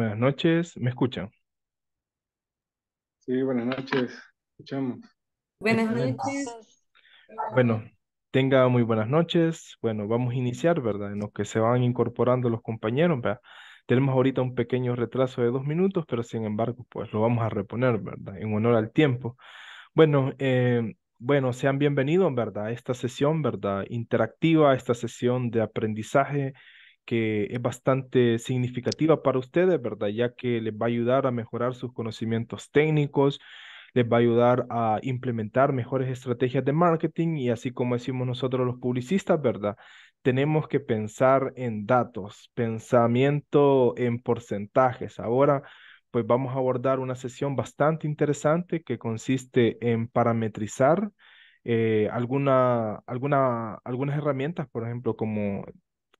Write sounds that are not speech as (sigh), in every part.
Buenas noches, ¿me escuchan? Sí, buenas noches, escuchamos. Buenas noches. Bueno, tenga muy buenas noches. Bueno, vamos a iniciar, ¿verdad? En lo que se van incorporando los compañeros, ¿verdad? Tenemos ahorita un pequeño retraso de dos minutos, pero sin embargo, pues lo vamos a reponer, ¿verdad? En honor al tiempo. Bueno, eh, bueno, sean bienvenidos, ¿verdad? A esta sesión, ¿verdad? Interactiva, a esta sesión de aprendizaje que es bastante significativa para ustedes, ¿verdad? Ya que les va a ayudar a mejorar sus conocimientos técnicos, les va a ayudar a implementar mejores estrategias de marketing y así como decimos nosotros los publicistas, ¿verdad? Tenemos que pensar en datos, pensamiento en porcentajes. Ahora, pues vamos a abordar una sesión bastante interesante que consiste en parametrizar eh, algunas herramientas, por ejemplo, como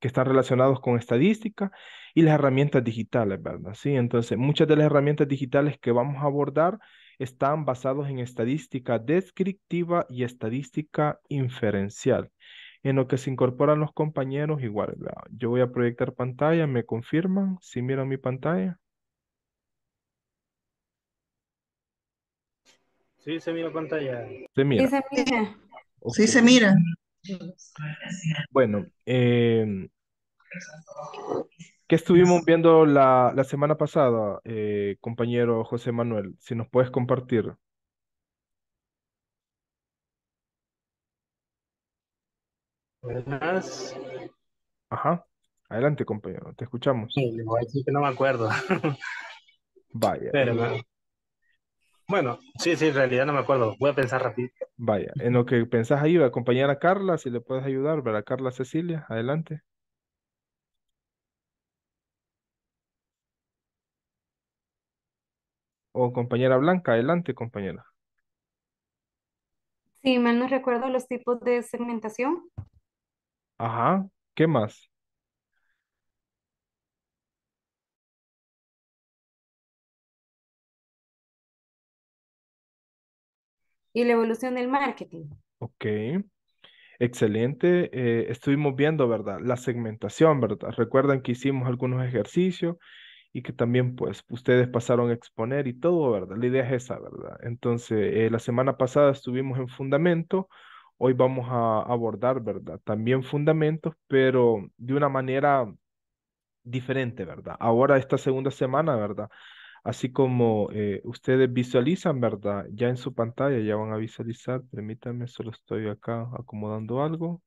que están relacionados con estadística y las herramientas digitales, ¿verdad? Sí, entonces muchas de las herramientas digitales que vamos a abordar están basados en estadística descriptiva y estadística inferencial. En lo que se incorporan los compañeros, igual, yo voy a proyectar pantalla, me confirman si miran mi pantalla. Sí, se mira pantalla. Sí, se mira. Sí, se mira. Bueno, eh, ¿qué estuvimos viendo la, semana pasada, eh, compañero José Manuel? Si nos puedes compartir. Ajá. Adelante, compañero. Te escuchamos. Sí, no, me acuerdo. (laughs) Vaya. Bueno, sí, sí, en realidad no me acuerdo. Voy a pensar rápido. Vaya, en lo que pensás ahí, acompañar a Carla, si le puedes ayudar, a Carla Cecilia, adelante. O compañera Blanca, adelante, compañera. sí, mal no recuerdo los tipos de segmentación. Ajá, ¿qué más? y la evolución del marketing. Ok, excelente. Eh, estuvimos viendo, ¿verdad? La segmentación, ¿verdad? Recuerdan que hicimos algunos ejercicios y que también pues ustedes pasaron a exponer y todo, ¿verdad? La idea es esa, ¿verdad? Entonces, eh, la semana pasada estuvimos en fundamento, hoy vamos a abordar, ¿verdad? También fundamentos, pero de una manera diferente, ¿verdad? Ahora esta segunda semana, ¿verdad? así como eh, ustedes visualizan, ¿verdad? Ya en su pantalla ya van a visualizar, permítanme, solo estoy acá acomodando algo.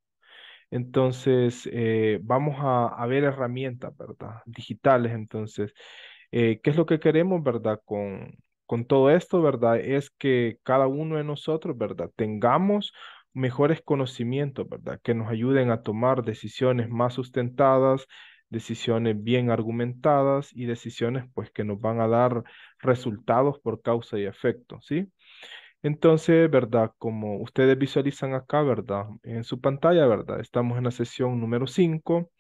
Entonces, eh, vamos a, ver herramientas, ¿verdad? Digitales, entonces, eh, ¿qué es lo que queremos, ¿verdad? Con, con todo esto, ¿verdad? Es que cada uno de nosotros, ¿verdad? Tengamos mejores conocimientos, ¿verdad? Que nos ayuden a tomar decisiones más sustentadas, decisiones bien argumentadas y decisiones pues que nos van a dar resultados por causa y efecto, ¿sí? Entonces, ¿verdad? Como ustedes visualizan acá, ¿verdad? En su pantalla, ¿verdad? Estamos en la sesión número 5.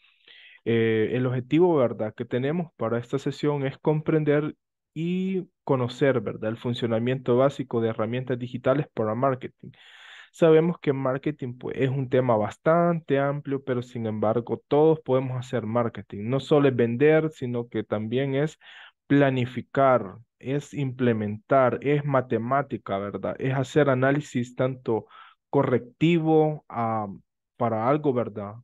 Eh, el objetivo, ¿verdad? Que tenemos para esta sesión es comprender y conocer, ¿verdad? El funcionamiento básico de herramientas digitales para marketing. Sabemos que marketing pues, es un tema bastante amplio, pero sin embargo todos podemos hacer marketing. No solo es vender, sino que también es planificar, es implementar, es matemática, ¿verdad? Es hacer análisis tanto correctivo ah, para algo, ¿verdad?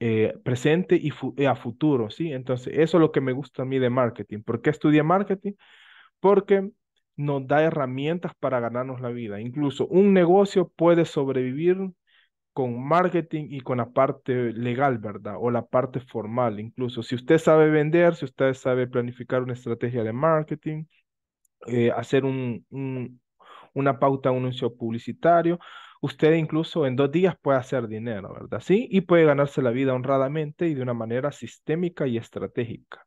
Eh, presente y eh, a futuro, ¿sí? Entonces, eso es lo que me gusta a mí de marketing. ¿Por qué estudié marketing? Porque nos da herramientas para ganarnos la vida. Incluso un negocio puede sobrevivir con marketing y con la parte legal, ¿verdad? O la parte formal, incluso. Si usted sabe vender, si usted sabe planificar una estrategia de marketing, eh, hacer un, una pauta, un anuncio publicitario, usted incluso en dos días puede hacer dinero, ¿verdad? Sí, y puede ganarse la vida honradamente y de una manera sistémica y estratégica.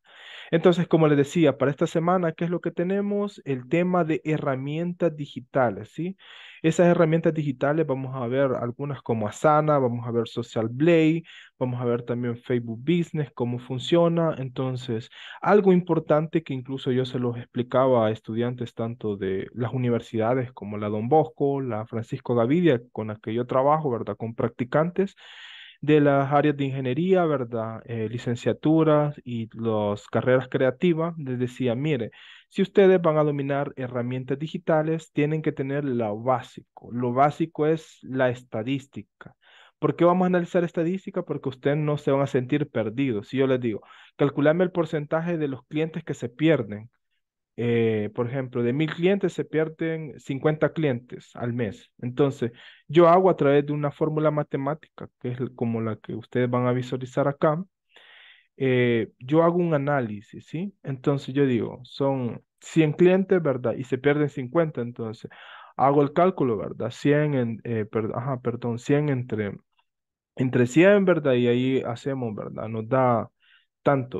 Entonces, como les decía, para esta semana, ¿qué es lo que tenemos? El tema de herramientas digitales, ¿sí? Esas herramientas digitales vamos a ver algunas como Asana, vamos a ver Social Blade, vamos a ver también Facebook Business, cómo funciona. Entonces, algo importante que incluso yo se los explicaba a estudiantes tanto de las universidades como la Don Bosco, la Francisco Davidia, con la que yo trabajo, ¿verdad? Con practicantes de las áreas de ingeniería, ¿verdad? Eh, licenciaturas y las carreras creativas, les decía, mire, si ustedes van a dominar herramientas digitales, tienen que tener lo básico. Lo básico es la estadística. ¿Por qué vamos a analizar estadística? Porque ustedes no se van a sentir perdidos. Si yo les digo, calculame el porcentaje de los clientes que se pierden, eh, por ejemplo, de mil clientes se pierden 50 clientes al mes. Entonces, yo hago a través de una fórmula matemática, que es como la que ustedes van a visualizar acá, eh, yo hago un análisis, ¿sí? Entonces yo digo, son 100 clientes, ¿verdad? Y se pierden 50, entonces hago el cálculo, ¿verdad? 100, en, eh, ajá, perdón, 100 entre, entre 100, ¿verdad? Y ahí hacemos, ¿verdad? Nos da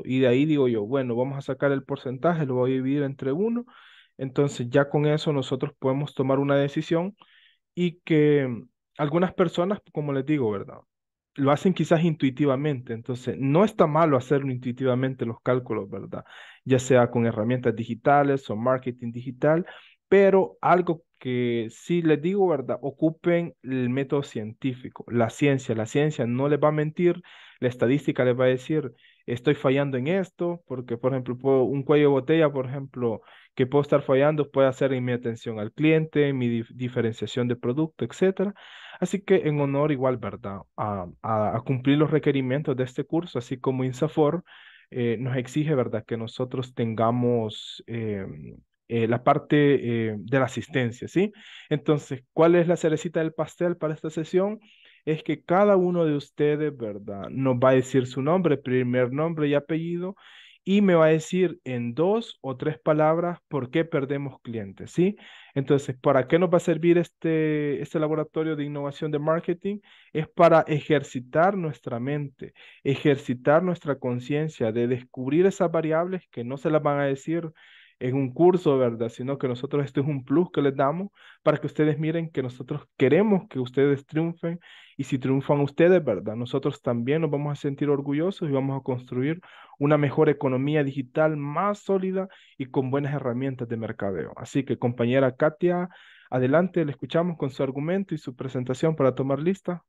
y de ahí digo yo, bueno, vamos a sacar el porcentaje, lo voy a dividir entre uno. Entonces ya con eso nosotros podemos tomar una decisión y que mm, algunas personas, como les digo, ¿verdad? Lo hacen quizás intuitivamente, entonces no está malo hacerlo intuitivamente los cálculos, ¿verdad? Ya sea con herramientas digitales o marketing digital, pero algo que sí les digo, ¿verdad? Ocupen el método científico, la ciencia, la ciencia no les va a mentir, la estadística les va a decir, estoy fallando en esto, porque por ejemplo, un cuello de botella, por ejemplo, que puedo estar fallando, puede hacer en mi atención al cliente, en mi diferenciación de producto, etcétera. Así que en honor igual, ¿verdad? A, cumplir los requerimientos de este curso, así como INSAFOR eh, nos exige, ¿verdad? Que nosotros tengamos... Em, eh, la parte eh, de la asistencia, ¿sí? Entonces, ¿cuál es la cerecita del pastel para esta sesión? es que cada uno de ustedes, ¿verdad? Nos va a decir su nombre, primer nombre y apellido, y me va a decir en dos o tres palabras por qué perdemos clientes, ¿sí? Entonces, ¿para qué nos va a servir este, este laboratorio de innovación de marketing? Es para ejercitar nuestra mente, ejercitar nuestra conciencia de descubrir esas variables que no se las van a decir en un curso, ¿verdad? Sino que nosotros esto es un plus que les damos para que ustedes miren que nosotros queremos que ustedes triunfen y si triunfan ustedes, ¿verdad? Nosotros también nos vamos a sentir orgullosos y vamos a construir una mejor economía digital más sólida y con buenas herramientas de mercadeo. Así que compañera Katia, adelante, le escuchamos con su argumento y su presentación para tomar lista.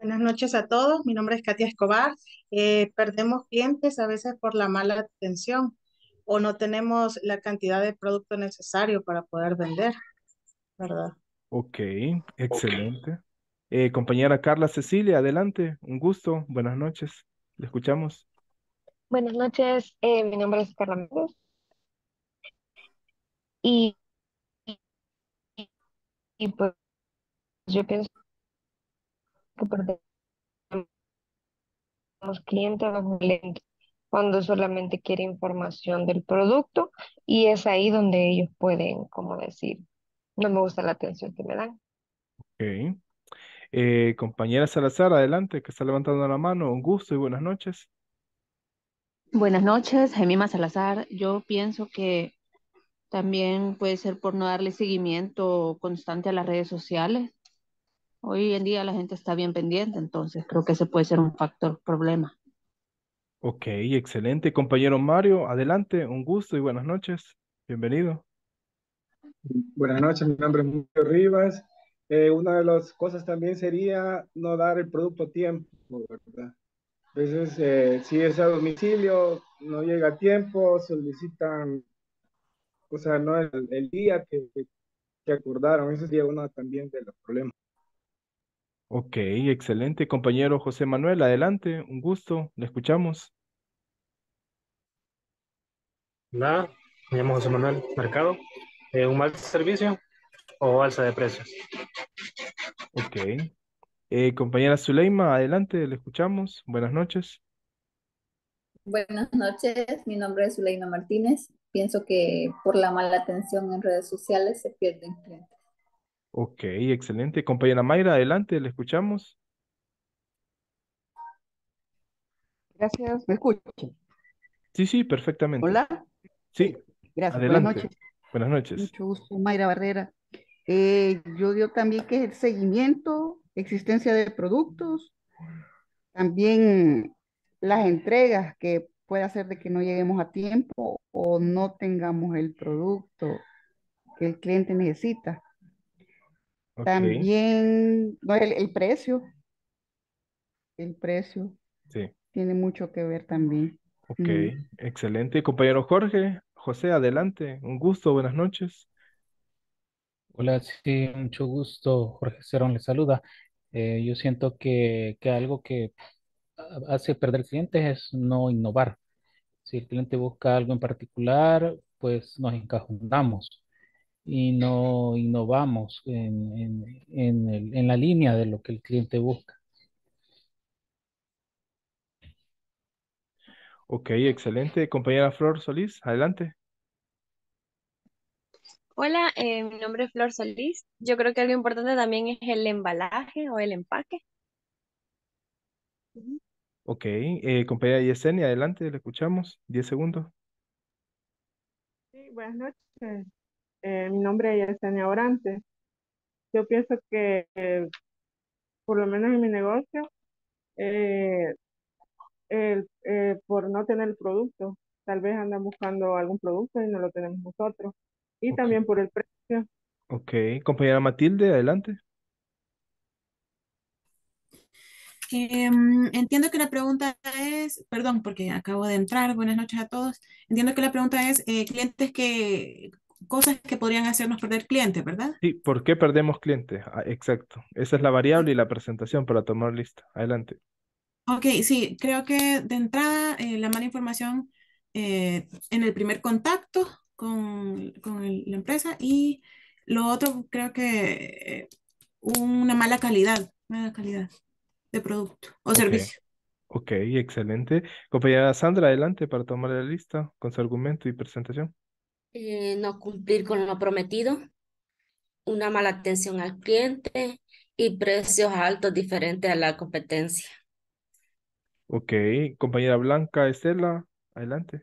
Buenas noches a todos. Mi nombre es Katia Escobar. Eh, perdemos clientes a veces por la mala atención o no tenemos la cantidad de producto necesario para poder vender, ¿verdad? Ok, excelente. Eh, compañera Carla Cecilia, adelante. Un gusto. Buenas noches. Le escuchamos. Buenas noches. Eh, mi nombre es Carla Y, pues, yo pienso que perdemos los clientes cuando solamente quiere información del producto y es ahí donde ellos pueden, como decir, no me gusta la atención que me dan. Eh, compañera Salazar, adelante, que está levantando la mano. Un gusto y buenas noches. Buenas noches, Gemima Salazar. Yo pienso que también puede ser por no darle seguimiento constante a las redes sociales. Hoy en día la gente está bien pendiente, entonces creo que ese puede ser un factor problema. Ok, excelente. Compañero Mario, adelante, un gusto y buenas noches. Bienvenido. Buenas noches, mi nombre es Mario Rivas. Eh, una de las cosas también sería no dar el producto a tiempo, ¿verdad? A veces, eh, si es a domicilio, no llega a tiempo, solicitan, o sea, no el, día que, que acordaron. Ese sería uno también de los problemas. Ok, excelente, compañero José Manuel, adelante, un gusto, le escuchamos. Hola, me llamo José Manuel Mercado. Eh, ¿Un mal servicio o alza de precios? Ok. Eh, compañera Zuleima, adelante, le escuchamos. Buenas noches. Buenas noches, mi nombre es Zuleima Martínez. Pienso que por la mala atención en redes sociales se pierden clientes. Ok, excelente. Compañera Mayra, adelante, le escuchamos. Gracias, ¿me escucho. Sí, sí, perfectamente. Hola. Sí, gracias. Adelante. Buenas noches. Buenas noches. Mucho gusto, Mayra Barrera. Eh, yo digo también que el seguimiento, existencia de productos, también las entregas que puede hacer de que no lleguemos a tiempo o no tengamos el producto que el cliente necesita. También el, precio. El precio. Sí. Tiene mucho que ver también. Ok, excelente. Compañero Jorge, José, adelante. Un gusto, buenas noches. Hola, sí, mucho gusto. Jorge Cerón le saluda. Eh, yo siento que, algo que hace perder clientes es no innovar. Si el cliente busca algo en particular, pues nos encajonamos y no innovamos en, la línea de lo que el cliente busca. Ok, excelente. Compañera Flor Solís, adelante. Hola, eh, mi nombre es Flor Solís. Yo creo que algo importante también es el embalaje o el empaque. Ok, eh, compañera Yesenia, adelante, le escuchamos. Diez segundos. Sí, buenas noches. Eh, mi nombre es ana Orante. Yo pienso que, eh, por lo menos en mi negocio, eh, el, por no tener el producto, tal vez andan buscando algún producto y no lo tenemos nosotros. Y también por el precio. Ok, compañera Matilde, adelante. Em, entiendo que la pregunta es, perdón, porque acabo de entrar, buenas noches a todos. Entiendo que la pregunta es, clientes que cosas que podrían hacernos perder clientes, ¿verdad? Sí, ¿por qué perdemos clientes? Ah, exacto. Esa es la variable y la presentación para tomar lista. Adelante. Ok, sí, creo que de entrada eh, la mala información eh, en el primer contacto con, la empresa y lo otro creo que eh, una mala calidad, mala calidad de producto o servicio. Ok, excelente. Compañera Sandra, adelante para tomar la lista con su argumento y presentación. Eh, no cumplir con lo prometido, una mala atención al cliente y precios altos diferentes a la competencia. Ok, compañera Blanca, Estela, adelante.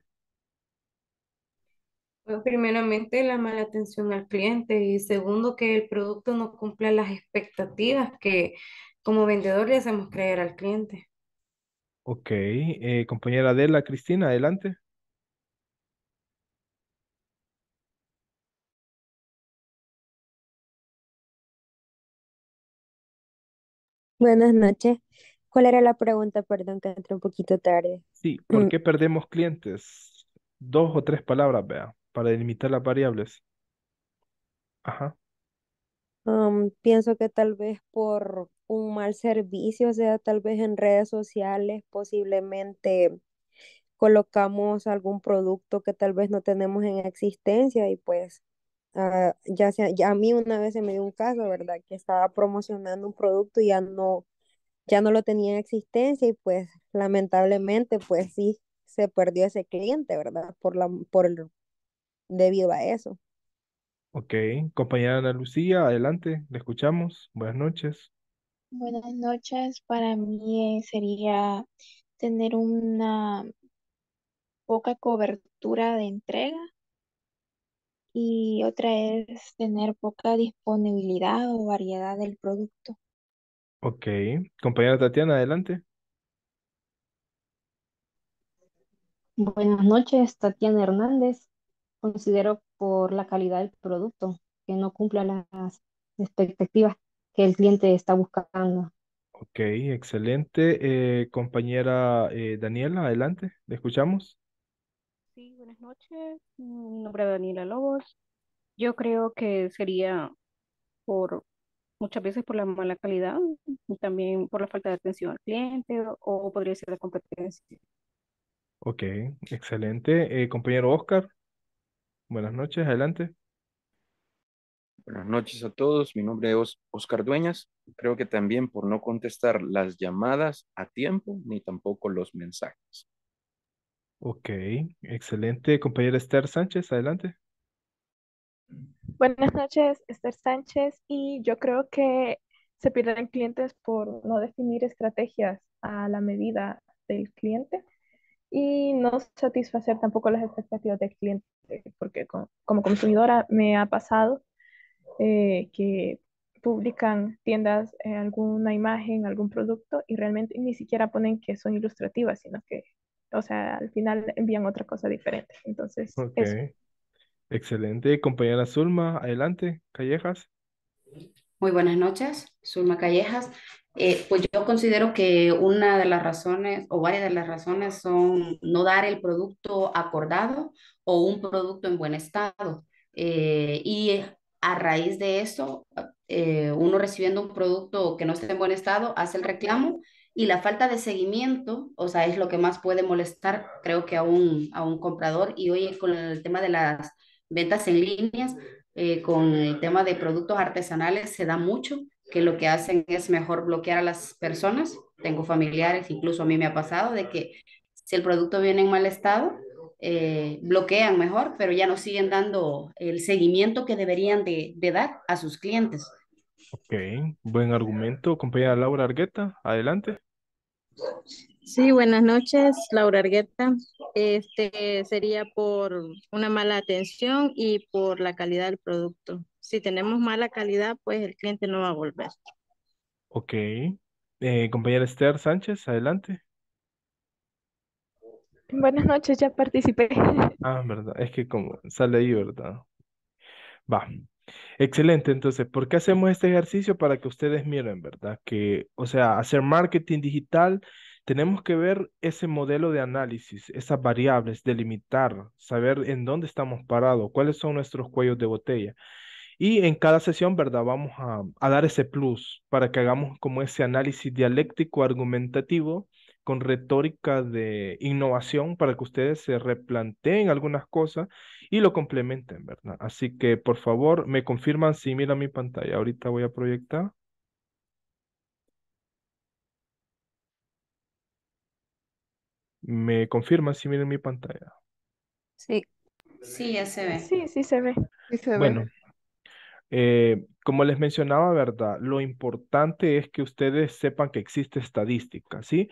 bueno primeramente la mala atención al cliente y segundo que el producto no cumpla las expectativas que como vendedor le hacemos creer al cliente. Ok, eh, compañera Adela, Cristina, adelante. Buenas noches. ¿Cuál era la pregunta? Perdón, que entré un poquito tarde. Sí, (clears throat) ¿por qué perdemos clientes? Dos o tres palabras, vea, para delimitar las variables. Ajá. pienso que tal vez por un mal servicio, o sea, tal vez en redes sociales, posiblemente colocamos algún producto que tal vez no tenemos en existencia y pues Ah, ya sea, a mí una vez se me dio un caso, ¿verdad? Que estaba promocionando un producto y ya no, ya no lo tenía en existencia y pues lamentablemente pues sí se perdió ese cliente, ¿verdad? Por la, por el, debido a eso. Ok, compañera Ana Lucía, adelante, le escuchamos. Buenas noches. Buenas noches, para mí eh, sería tener una poca cobertura de entrega y otra es tener poca disponibilidad o variedad del producto. Ok. Compañera Tatiana, adelante. Buenas noches, Tatiana Hernández. Considero por la calidad del producto que no cumpla las expectativas que el cliente está buscando. Ok, excelente. Eh, compañera eh, Daniela, adelante, le escuchamos buenas noches. Mi nombre es Daniela Lobos. Yo creo que sería por muchas veces por la mala calidad y también por la falta de atención al cliente o, podría ser la competencia. Ok, excelente. Eh, compañero Oscar, buenas noches, adelante. Buenas noches a todos, mi nombre es Oscar Dueñas. Creo que también por no contestar las llamadas a tiempo ni tampoco los mensajes. Ok, excelente. Compañera Esther Sánchez, adelante. Buenas noches, Esther Sánchez. Y yo creo que se pierden clientes por no definir estrategias a la medida del cliente y no satisfacer tampoco las expectativas del cliente, porque como consumidora me ha pasado eh, que publican tiendas eh, alguna imagen, algún producto y realmente ni siquiera ponen que son ilustrativas, sino que o sea, al final envían otra cosa diferente. Entonces, Excelente. Compañera Zulma, adelante, Callejas. Muy buenas noches, Zulma Callejas. Eh, pues yo considero que una de las razones o varias de las razones son no dar el producto acordado o un producto en buen estado. Eh, y a raíz de eso, eh, uno recibiendo un producto que no está en buen estado hace el reclamo y la falta de seguimiento, o sea, es lo que más puede molestar, creo que a un, a un comprador. Y hoy con el tema de las ventas en líneas, eh, con el tema de productos artesanales, se da mucho que lo que hacen es mejor bloquear a las personas. Tengo familiares, incluso a mí me ha pasado, de que si el producto viene en mal estado, eh, bloquean mejor, pero ya no siguen dando el seguimiento que deberían de, de dar a sus clientes. Ok, buen argumento, compañera Laura Argueta, adelante. Sí, buenas noches, Laura Argueta. Este sería por una mala atención y por la calidad del producto. Si tenemos mala calidad, pues el cliente no va a volver. Ok. Eh, compañera Esther Sánchez, adelante. Buenas noches, ya participé. Ah, verdad, es que como sale ahí, ¿verdad? Va, Excelente, entonces, ¿por qué hacemos este ejercicio? Para que ustedes miren, ¿verdad? Que, o sea, hacer marketing digital, tenemos que ver ese modelo de análisis, esas variables, delimitar, saber en dónde estamos parados, cuáles son nuestros cuellos de botella. Y en cada sesión, ¿verdad? Vamos a, a dar ese plus para que hagamos como ese análisis dialéctico argumentativo con retórica de innovación para que ustedes se replanteen algunas cosas y lo complementen, ¿verdad? Así que por favor me confirman si miran mi pantalla. Ahorita voy a proyectar. ¿Me confirman si miran mi pantalla? Sí. Sí, ya se ve. Sí, sí se ve. bueno, eh, como les mencionaba, ¿verdad? Lo importante es que ustedes sepan que existe estadística, ¿sí?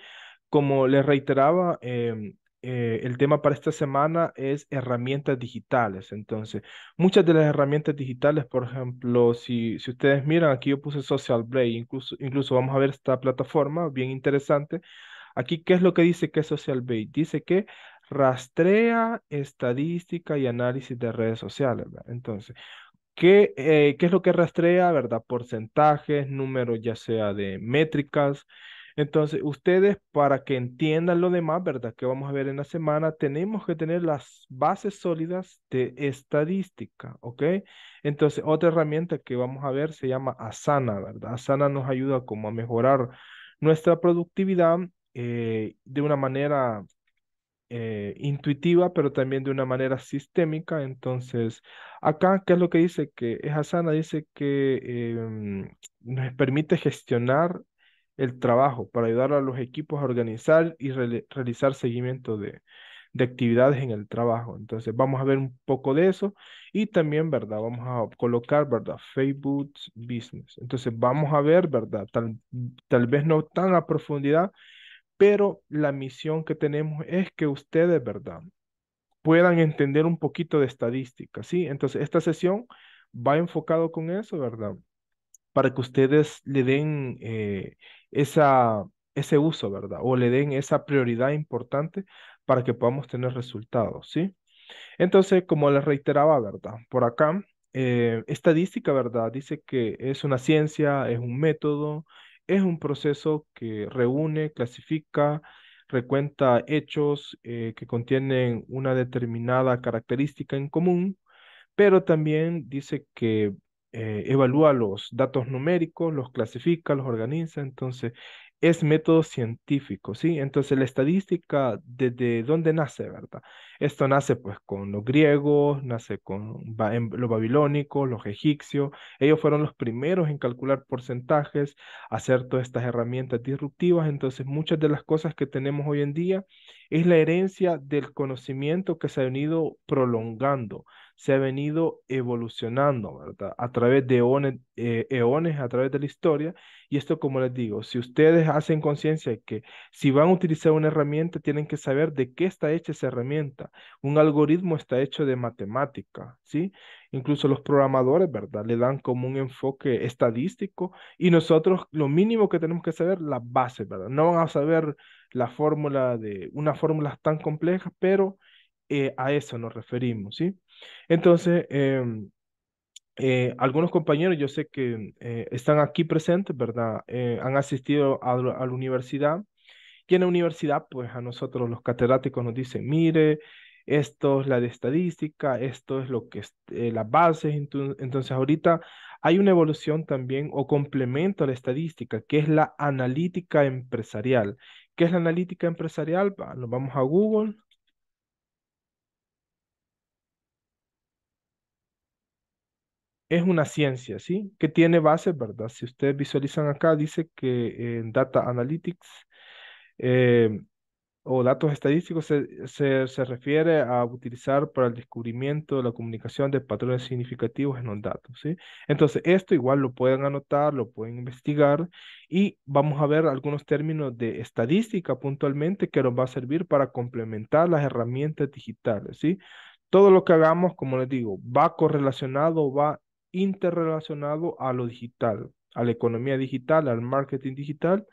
Como les reiteraba, eh, eh, el tema para esta semana es herramientas digitales. Entonces, muchas de las herramientas digitales, por ejemplo, si, ustedes miran, aquí yo puse Social Blade, incluso, incluso vamos a ver esta plataforma bien interesante. Aquí, ¿qué es lo que dice que es Social Blade? Dice que rastrea estadística y análisis de redes sociales. Entonces, eh, ¿qué, es lo que rastrea, verdad? Porcentajes, números ya sea de métricas, entonces, ustedes, para que entiendan lo demás, ¿verdad? Que vamos a ver en la semana, tenemos que tener las bases sólidas de estadística, ¿ok? Entonces, otra herramienta que vamos a ver se llama Asana, ¿verdad? Asana nos ayuda como a mejorar nuestra productividad eh, de una manera eh, intuitiva, pero también de una manera sistémica. Entonces, acá, ¿qué es lo que dice? Que es Asana, dice que em, nos permite gestionar el trabajo para ayudar a los equipos a organizar y realizar seguimiento de, actividades en el trabajo. Entonces vamos a ver un poco de eso y también, ¿verdad? Vamos a colocar, ¿verdad? Facebook Business. Entonces vamos a ver, ¿verdad? Tal, tal vez no tan a profundidad, pero la misión que tenemos es que ustedes, ¿verdad? Puedan entender un poquito de estadística, ¿sí? Entonces esta sesión va enfocado con eso, ¿verdad? para que ustedes le den eh, esa, ese uso, ¿verdad? O le den esa prioridad importante para que podamos tener resultados, ¿sí? Entonces, como les reiteraba, ¿verdad? Por acá, eh, estadística, ¿verdad? Dice que es una ciencia, es un método, es un proceso que reúne, clasifica, recuenta hechos eh, que contienen una determinada característica en común, pero también dice que eh, evalúa los datos numéricos, los clasifica, los organiza, entonces es método científico, ¿sí? Entonces la estadística, ¿desde dónde nace, verdad? Esto nace pues con los griegos, nace con los babilónicos, los egipcios, ellos fueron los primeros en calcular porcentajes, hacer todas estas herramientas disruptivas, entonces muchas de las cosas que tenemos hoy en día es la herencia del conocimiento que se ha venido prolongando, se ha venido evolucionando, ¿verdad? A través de eh, eones, a través de la historia. Y esto, como les digo, si ustedes hacen conciencia que si van a utilizar una herramienta, tienen que saber de qué está hecha esa herramienta. Un algoritmo está hecho de matemática, ¿sí? Incluso los programadores, ¿verdad? Le dan como un enfoque estadístico y nosotros lo mínimo que tenemos que saber, la base, ¿verdad? No van a saber la fórmula de una fórmula tan compleja, pero eh, a eso nos referimos, ¿sí? Entonces, em, eh, algunos compañeros, yo sé que eh, están aquí presentes, ¿verdad? Eh, han asistido a, la universidad y en la universidad, pues a nosotros los catedráticos nos dicen, mire, esto es la de estadística, esto es lo que es la base. Entonces, ahorita hay una evolución también o complemento a la estadística, que es la analítica empresarial. ¿Qué es la analítica empresarial? Nos vamos a Google, es una ciencia, ¿sí? Que tiene base, ¿verdad? Si ustedes visualizan acá, dice que en Data Analytics eh, o datos estadísticos se, se, refiere a utilizar para el descubrimiento de la comunicación de patrones significativos en los datos, ¿sí? Entonces, esto igual lo pueden anotar, lo pueden investigar y vamos a ver algunos términos de estadística puntualmente que nos va a servir para complementar las herramientas digitales, ¿sí? Todo lo que hagamos, como les digo, va correlacionado, va interrelacionado a lo digital, a la economía digital, al marketing digital.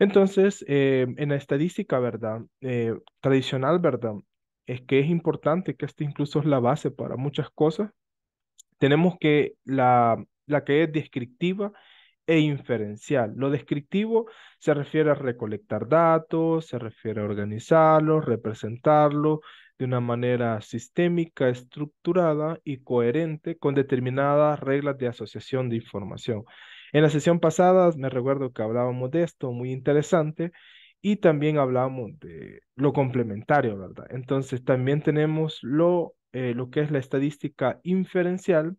Entonces, eh, en la estadística, ¿verdad? Eh, tradicional, ¿verdad? Es que es importante que esta incluso es la base para muchas cosas. Tenemos que la, la que es descriptiva e inferencial. Lo descriptivo se refiere a recolectar datos, se refiere a organizarlos, representarlos, de una manera sistémica, estructurada y coherente con determinadas reglas de asociación de información. En la sesión pasada me recuerdo que hablábamos de esto, muy interesante, y también hablábamos de lo complementario, ¿verdad? Entonces también tenemos lo, eh, lo que es la estadística inferencial,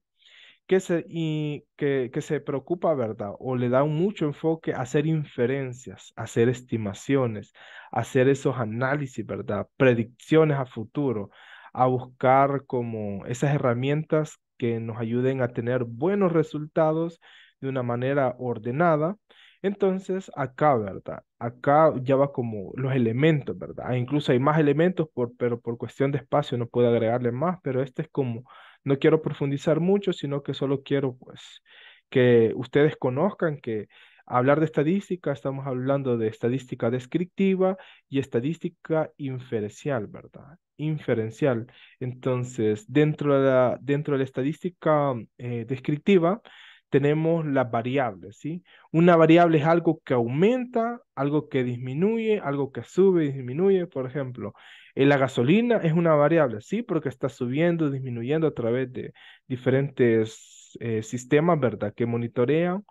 que se, y que, se preocupa, ¿verdad? O le da mucho enfoque a hacer inferencias, hacer estimaciones, hacer esos análisis, ¿verdad? Predicciones a futuro, a buscar como esas herramientas que nos ayuden a tener buenos resultados de una manera ordenada. Entonces, acá, ¿verdad? Acá ya va como los elementos, ¿verdad? Incluso hay más elementos, por, pero por cuestión de espacio no puedo agregarle más, pero este es como no quiero profundizar mucho, sino que solo quiero pues que ustedes conozcan que hablar de estadística, estamos hablando de estadística descriptiva y estadística inferencial, ¿verdad? Inferencial. Entonces, dentro de la, dentro de la estadística eh, descriptiva, tenemos las variables, ¿sí? Una variable es algo que aumenta, algo que disminuye, algo que sube y disminuye. Por ejemplo, eh, la gasolina es una variable, sí, porque está subiendo, disminuyendo a través de diferentes eh, sistemas, ¿verdad? Que monitorean.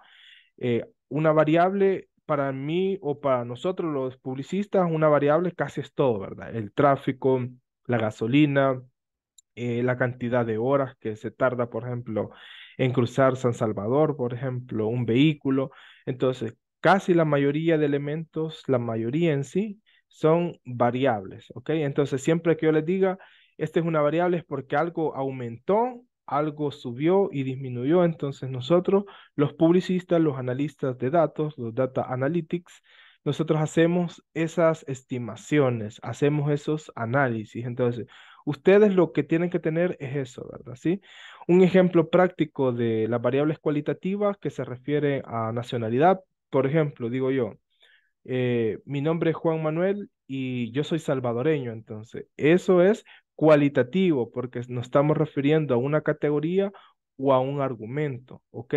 Eh, una variable para mí o para nosotros los publicistas, una variable casi es todo, ¿verdad? El tráfico, la gasolina, la cantidad de horas que se tarda, por ejemplo, en cruzar San Salvador, por ejemplo, un vehículo. Entonces, casi la mayoría de elementos, la mayoría en sí, son variables, ¿ok? Entonces, siempre que yo les diga, esta es una variable es porque algo aumentó, algo subió y disminuyó. Entonces, nosotros, los publicistas, los analistas de datos, los data analytics, nosotros hacemos esas estimaciones, hacemos esos análisis. Entonces, ustedes lo que tienen que tener es eso, ¿verdad? ¿Sí? Un ejemplo práctico de las variables cualitativas que se refiere a nacionalidad, por ejemplo, digo yo, eh, mi nombre es Juan Manuel y yo soy salvadoreño, entonces eso es cualitativo porque nos estamos refiriendo a una categoría o a un argumento, ¿ok?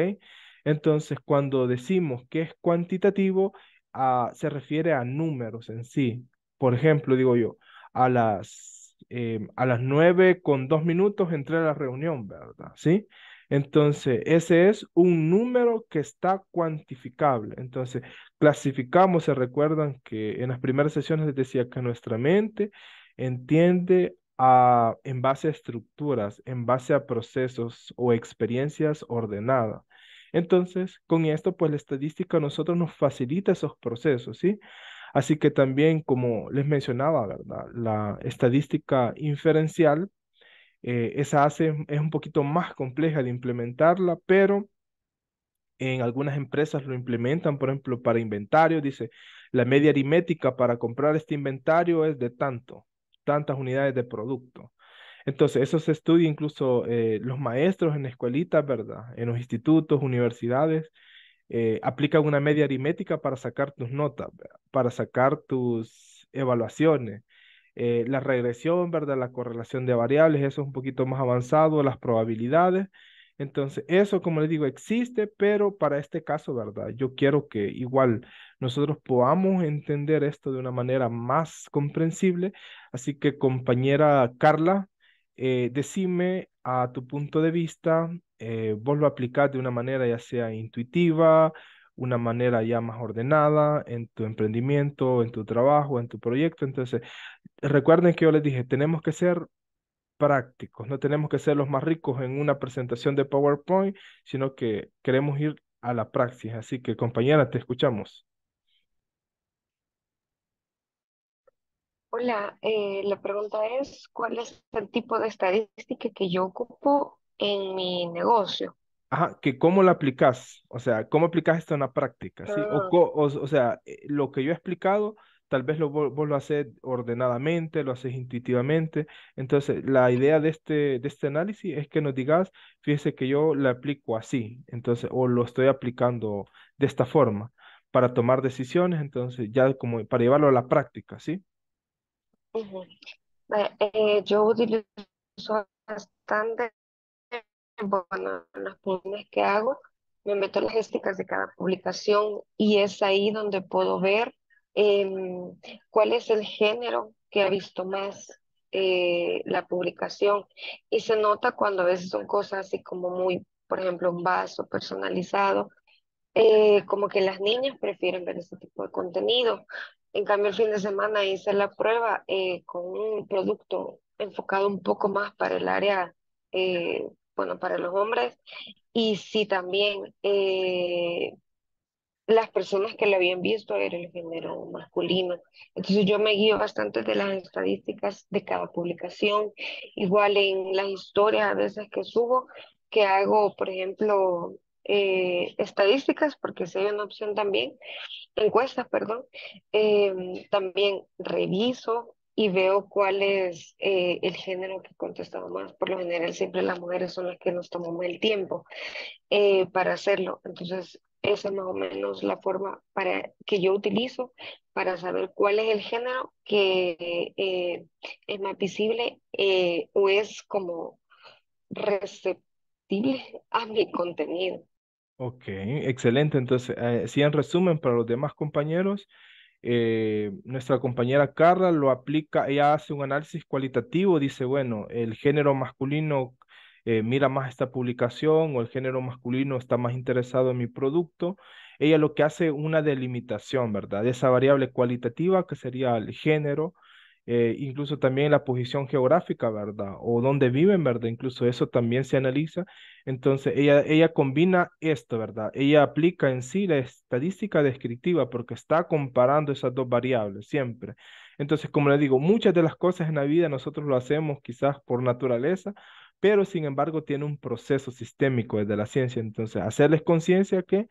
Entonces, cuando decimos que es cuantitativo, ah, se refiere a números en sí. Por ejemplo, digo yo, a las, nueve eh, a las con dos minutos entré a la reunión, ¿verdad? ¿Sí? Entonces, ese es un número que está cuantificable. Entonces, clasificamos, se recuerdan que en las primeras sesiones les decía que nuestra mente entiende en base a estructuras, en base a procesos o experiencias ordenadas. Entonces, con esto, pues la estadística nosotros nos facilita esos procesos, ¿sí? Así que también, como les mencionaba, ¿verdad? La estadística inferencial eh, esa hace es un poquito más compleja de implementarla, pero en algunas empresas lo implementan, por ejemplo, para inventario, dice, la media aritmética para comprar este inventario es de tanto, tantas unidades de producto. Entonces, eso se estudia incluso eh, los maestros en escuelitas, ¿verdad? En los institutos, universidades, eh, aplican una media aritmética para sacar tus notas, para sacar tus evaluaciones. Eh, la regresión, ¿verdad? La correlación de variables, eso es un poquito más avanzado, las probabilidades. Entonces, eso, como les digo, existe, pero para este caso, ¿verdad? Yo quiero que igual nosotros podamos entender esto de una manera más comprensible. Así que, compañera Carla, eh, decime a tu punto de vista, eh, vos lo aplicás de una manera ya sea intuitiva, una manera ya más ordenada en tu emprendimiento, en tu trabajo, en tu proyecto. Entonces, recuerden que yo les dije, tenemos que ser prácticos, no tenemos que ser los más ricos en una presentación de PowerPoint, sino que queremos ir a la praxis. Así que, compañera, te escuchamos. Hola, eh, la pregunta es, ¿cuál es el tipo de estadística que yo ocupo en mi negocio? Ajá, que cómo la aplicás, o sea, cómo aplicás esto en la práctica, ¿sí? O, ah. o, sea, eh, lo que yo he explicado, tal vez lo, vos, lo haces ordenadamente, lo haces intuitivamente. Entonces, la idea de este, de este análisis es que nos digas, fíjese que yo la aplico así, entonces, o lo estoy aplicando de esta forma para tomar decisiones, entonces, ya como para llevarlo a la práctica, ¿sí? Eh, eh, yo utilizo bastante bueno, las publicaciones que hago, me meto en las esticas de cada publicación y es ahí donde puedo ver em, cuál es el género que ha visto más eh, la publicación. Y se nota cuando a veces son cosas así como muy, por ejemplo, un vaso personalizado, eh, como que las niñas prefieren ver ese tipo de contenido. En cambio, el fin de semana hice la prueba eh, con un producto enfocado un poco más para el área eh, bueno, para los hombres, y si también eh, las personas que lo habían visto era el género masculino. Entonces yo me guío bastante de las estadísticas de cada publicación, igual en las historias a veces que subo, que hago, por ejemplo, eh, estadísticas, porque si una opción también, encuestas, perdón, em, también reviso y veo cuál es eh, el género que contestaba más. Por lo general siempre las mujeres son las que nos tomamos el tiempo eh, para hacerlo. Entonces esa es más o menos la forma para, que yo utilizo para saber cuál es el género que eh, es más visible o es como receptible a mi contenido. Ok, excelente. Entonces, si en resumen para los demás compañeros, eh, nuestra compañera Carla lo aplica, ella hace un análisis cualitativo, dice, bueno, el género masculino eh, mira más esta publicación o el género masculino está más interesado en mi producto. Ella lo que hace una delimitación, ¿verdad? De esa variable cualitativa que sería el género eh, incluso también la posición geográfica, ¿verdad? O dónde viven, ¿verdad? Incluso eso también se analiza. Entonces, ella, ella combina esto, ¿verdad? Ella aplica en sí la estadística descriptiva porque está comparando esas dos variables siempre. Entonces, como le digo, muchas de las cosas en la vida nosotros lo hacemos quizás por naturaleza, pero sin embargo tiene un proceso sistémico desde la ciencia. Entonces, hacerles conciencia que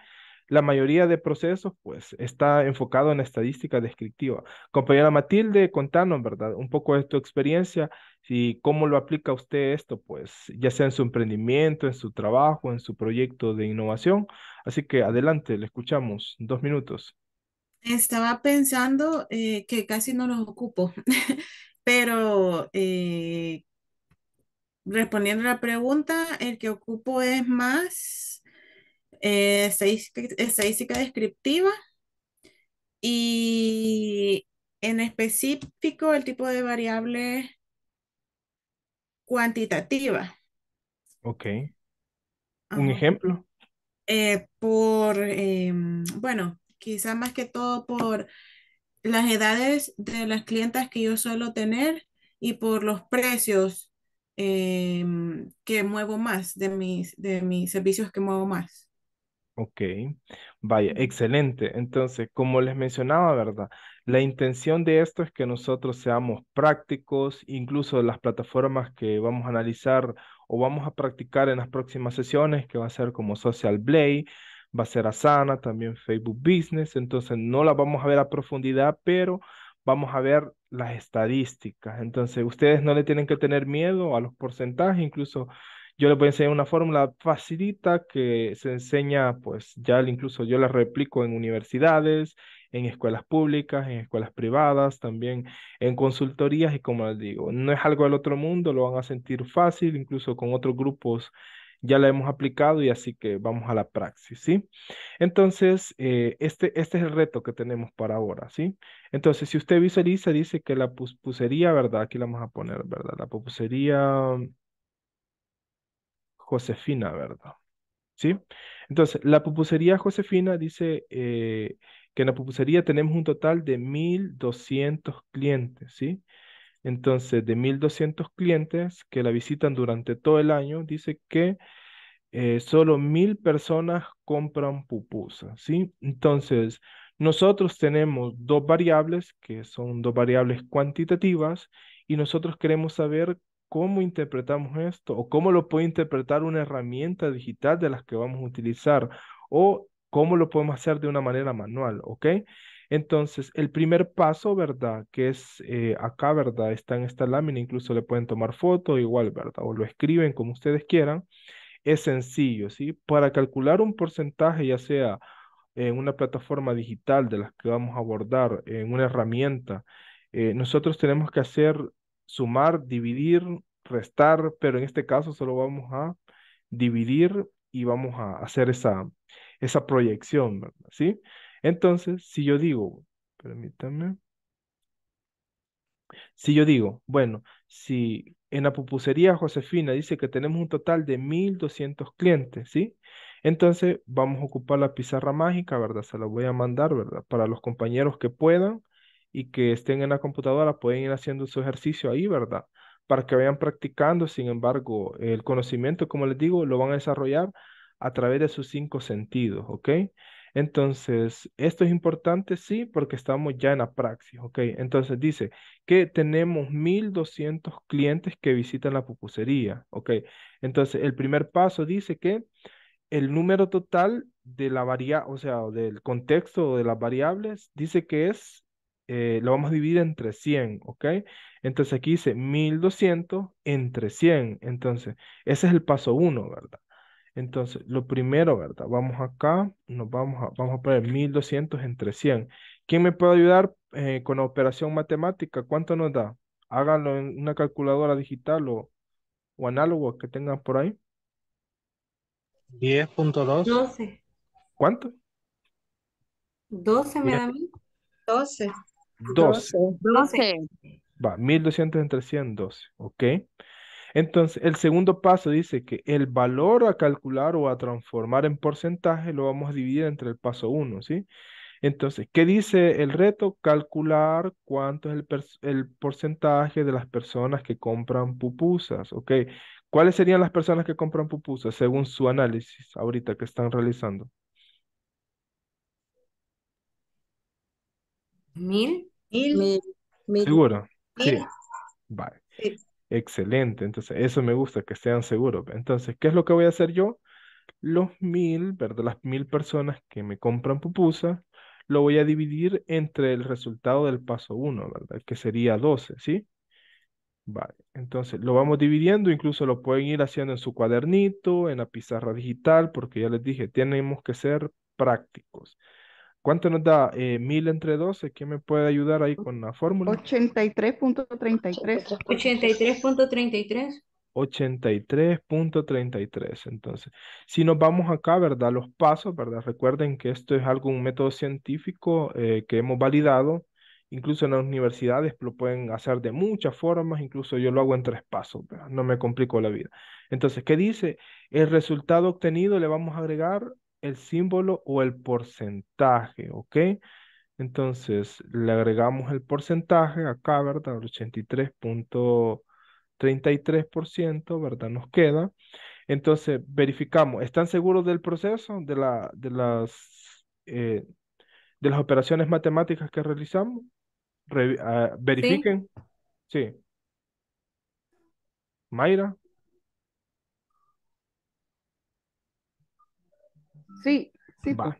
la mayoría de procesos, pues, está enfocado en estadística descriptiva. Compañera Matilde, contanos, ¿verdad? Un poco de tu experiencia y cómo lo aplica usted esto, pues, ya sea en su emprendimiento, en su trabajo, en su proyecto de innovación. Así que adelante, le escuchamos. Dos minutos. Estaba pensando eh, que casi no los ocupo, (laughs) pero eh, respondiendo a la pregunta, el que ocupo es más eh, estadística, descriptiva y en específico el tipo de variable cuantitativa. Ok. ¿Un ejemplo? Eh, por, eh, bueno, quizás más que todo por las edades de las clientas que yo suelo tener y por los precios que muevo más de mis, de mis servicios que muevo más. Ok, vaya, excelente. Entonces, como les mencionaba, ¿verdad? La intención de esto es que nosotros seamos prácticos, incluso las plataformas que vamos a analizar o vamos a practicar en las próximas sesiones, que va a ser como Social Blade, va a ser Asana, también Facebook Business, entonces no las vamos a ver a profundidad, pero vamos a ver las estadísticas. Entonces, ustedes no le tienen que tener miedo a los porcentajes, incluso yo les voy a enseñar una fórmula facilita que se enseña, pues ya incluso yo la replico en universidades, en escuelas públicas, en escuelas privadas, también en consultorías y como les digo, no es algo del otro mundo, lo van a sentir fácil, incluso con otros grupos ya la hemos aplicado y así que vamos a la praxis, ¿sí? Entonces, eh, este, este es el reto que tenemos para ahora, ¿sí? Entonces, si usted visualiza, dice que la pupusería, ¿verdad? Aquí la vamos a poner, ¿verdad? La pupusería Josefina, ¿verdad? ¿Sí? Entonces, la pupusería Josefina dice eh, que en la pupusería tenemos un total de 1.200 clientes, ¿sí? Entonces, de 1.200 clientes que la visitan durante todo el año, dice que eh, solo mil personas compran pupusas, ¿sí? Entonces, nosotros tenemos dos variables, que son dos variables cuantitativas, y nosotros queremos saber cómo interpretamos esto o cómo lo puede interpretar una herramienta digital de las que vamos a utilizar o cómo lo podemos hacer de una manera manual, ¿ok? Entonces, el primer paso, ¿verdad? Que es eh, acá, ¿verdad? Está en esta lámina, incluso le pueden tomar foto, igual, ¿verdad? O lo escriben como ustedes quieran. Es sencillo, ¿sí? Para calcular un porcentaje, ya sea en una plataforma digital de las que vamos a abordar, en una herramienta, eh, nosotros tenemos que hacer sumar, dividir, restar, pero en este caso solo vamos a dividir y vamos a hacer esa, esa proyección, ¿verdad? ¿Sí? Entonces, si yo digo, permítanme, si yo digo, bueno, si en la pupusería Josefina dice que tenemos un total de 1200 clientes, ¿sí? Entonces vamos a ocupar la pizarra mágica, ¿verdad? Se la voy a mandar, ¿verdad? Para los compañeros que puedan, y que estén en la computadora pueden ir haciendo su ejercicio ahí, ¿verdad? Para que vayan practicando, sin embargo, el conocimiento, como les digo, lo van a desarrollar a través de sus cinco sentidos, ¿ok? Entonces, esto es importante, sí, porque estamos ya en la praxis, ¿ok? Entonces dice que tenemos 1,200 clientes que visitan la pupusería, ¿ok? Entonces, el primer paso dice que el número total de la variable, o sea, del contexto de las variables, dice que es eh, lo vamos a dividir entre 100, ¿ok? Entonces aquí dice 1200 entre 100. Entonces, ese es el paso 1, ¿verdad? Entonces, lo primero, ¿verdad? Vamos acá, nos vamos a, vamos a poner 1200 entre 100. ¿Quién me puede ayudar eh, con la operación matemática? ¿Cuánto nos da? Háganlo en una calculadora digital o, o análogo que tengan por ahí. 10.2. 12. ¿Cuánto? 12 me da a mí. 12. 12. 12. Va, 1200 entre 100, 12. ¿Ok? Entonces, el segundo paso dice que el valor a calcular o a transformar en porcentaje lo vamos a dividir entre el paso 1, ¿sí? Entonces, ¿qué dice el reto? Calcular cuánto es el, el, porcentaje de las personas que compran pupusas, ¿ok? ¿Cuáles serían las personas que compran pupusas según su análisis ahorita que están realizando? Mil. Mil. mil. Seguro. Sí. Vale. Excelente. Entonces, eso me gusta, que sean seguros. Entonces, ¿qué es lo que voy a hacer yo? Los mil, ¿verdad? Las mil personas que me compran pupusa lo voy a dividir entre el resultado del paso uno, ¿verdad? Que sería 12, ¿sí? Vale, entonces lo vamos dividiendo, incluso lo pueden ir haciendo en su cuadernito, en la pizarra digital, porque ya les dije, tenemos que ser prácticos. ¿Cuánto nos da? Eh, mil entre 12. ¿Quién me puede ayudar ahí con la fórmula? 83.33. 83.33. 83.33. Entonces, si nos vamos acá, ¿verdad? Los pasos, ¿verdad? Recuerden que esto es algún método científico eh, que hemos validado. Incluso en las universidades lo pueden hacer de muchas formas. Incluso yo lo hago en tres pasos, ¿verdad? No me complico la vida. Entonces, ¿qué dice? El resultado obtenido le vamos a agregar el símbolo o el porcentaje, ¿ok? Entonces, le agregamos el porcentaje acá, ¿verdad? El 83.33%, ¿verdad? Nos queda. Entonces, verificamos, ¿están seguros del proceso, de, la, de, las, eh, de las operaciones matemáticas que realizamos? Ah, verifiquen. Sí. sí. Mayra. Sí, sí. Pues.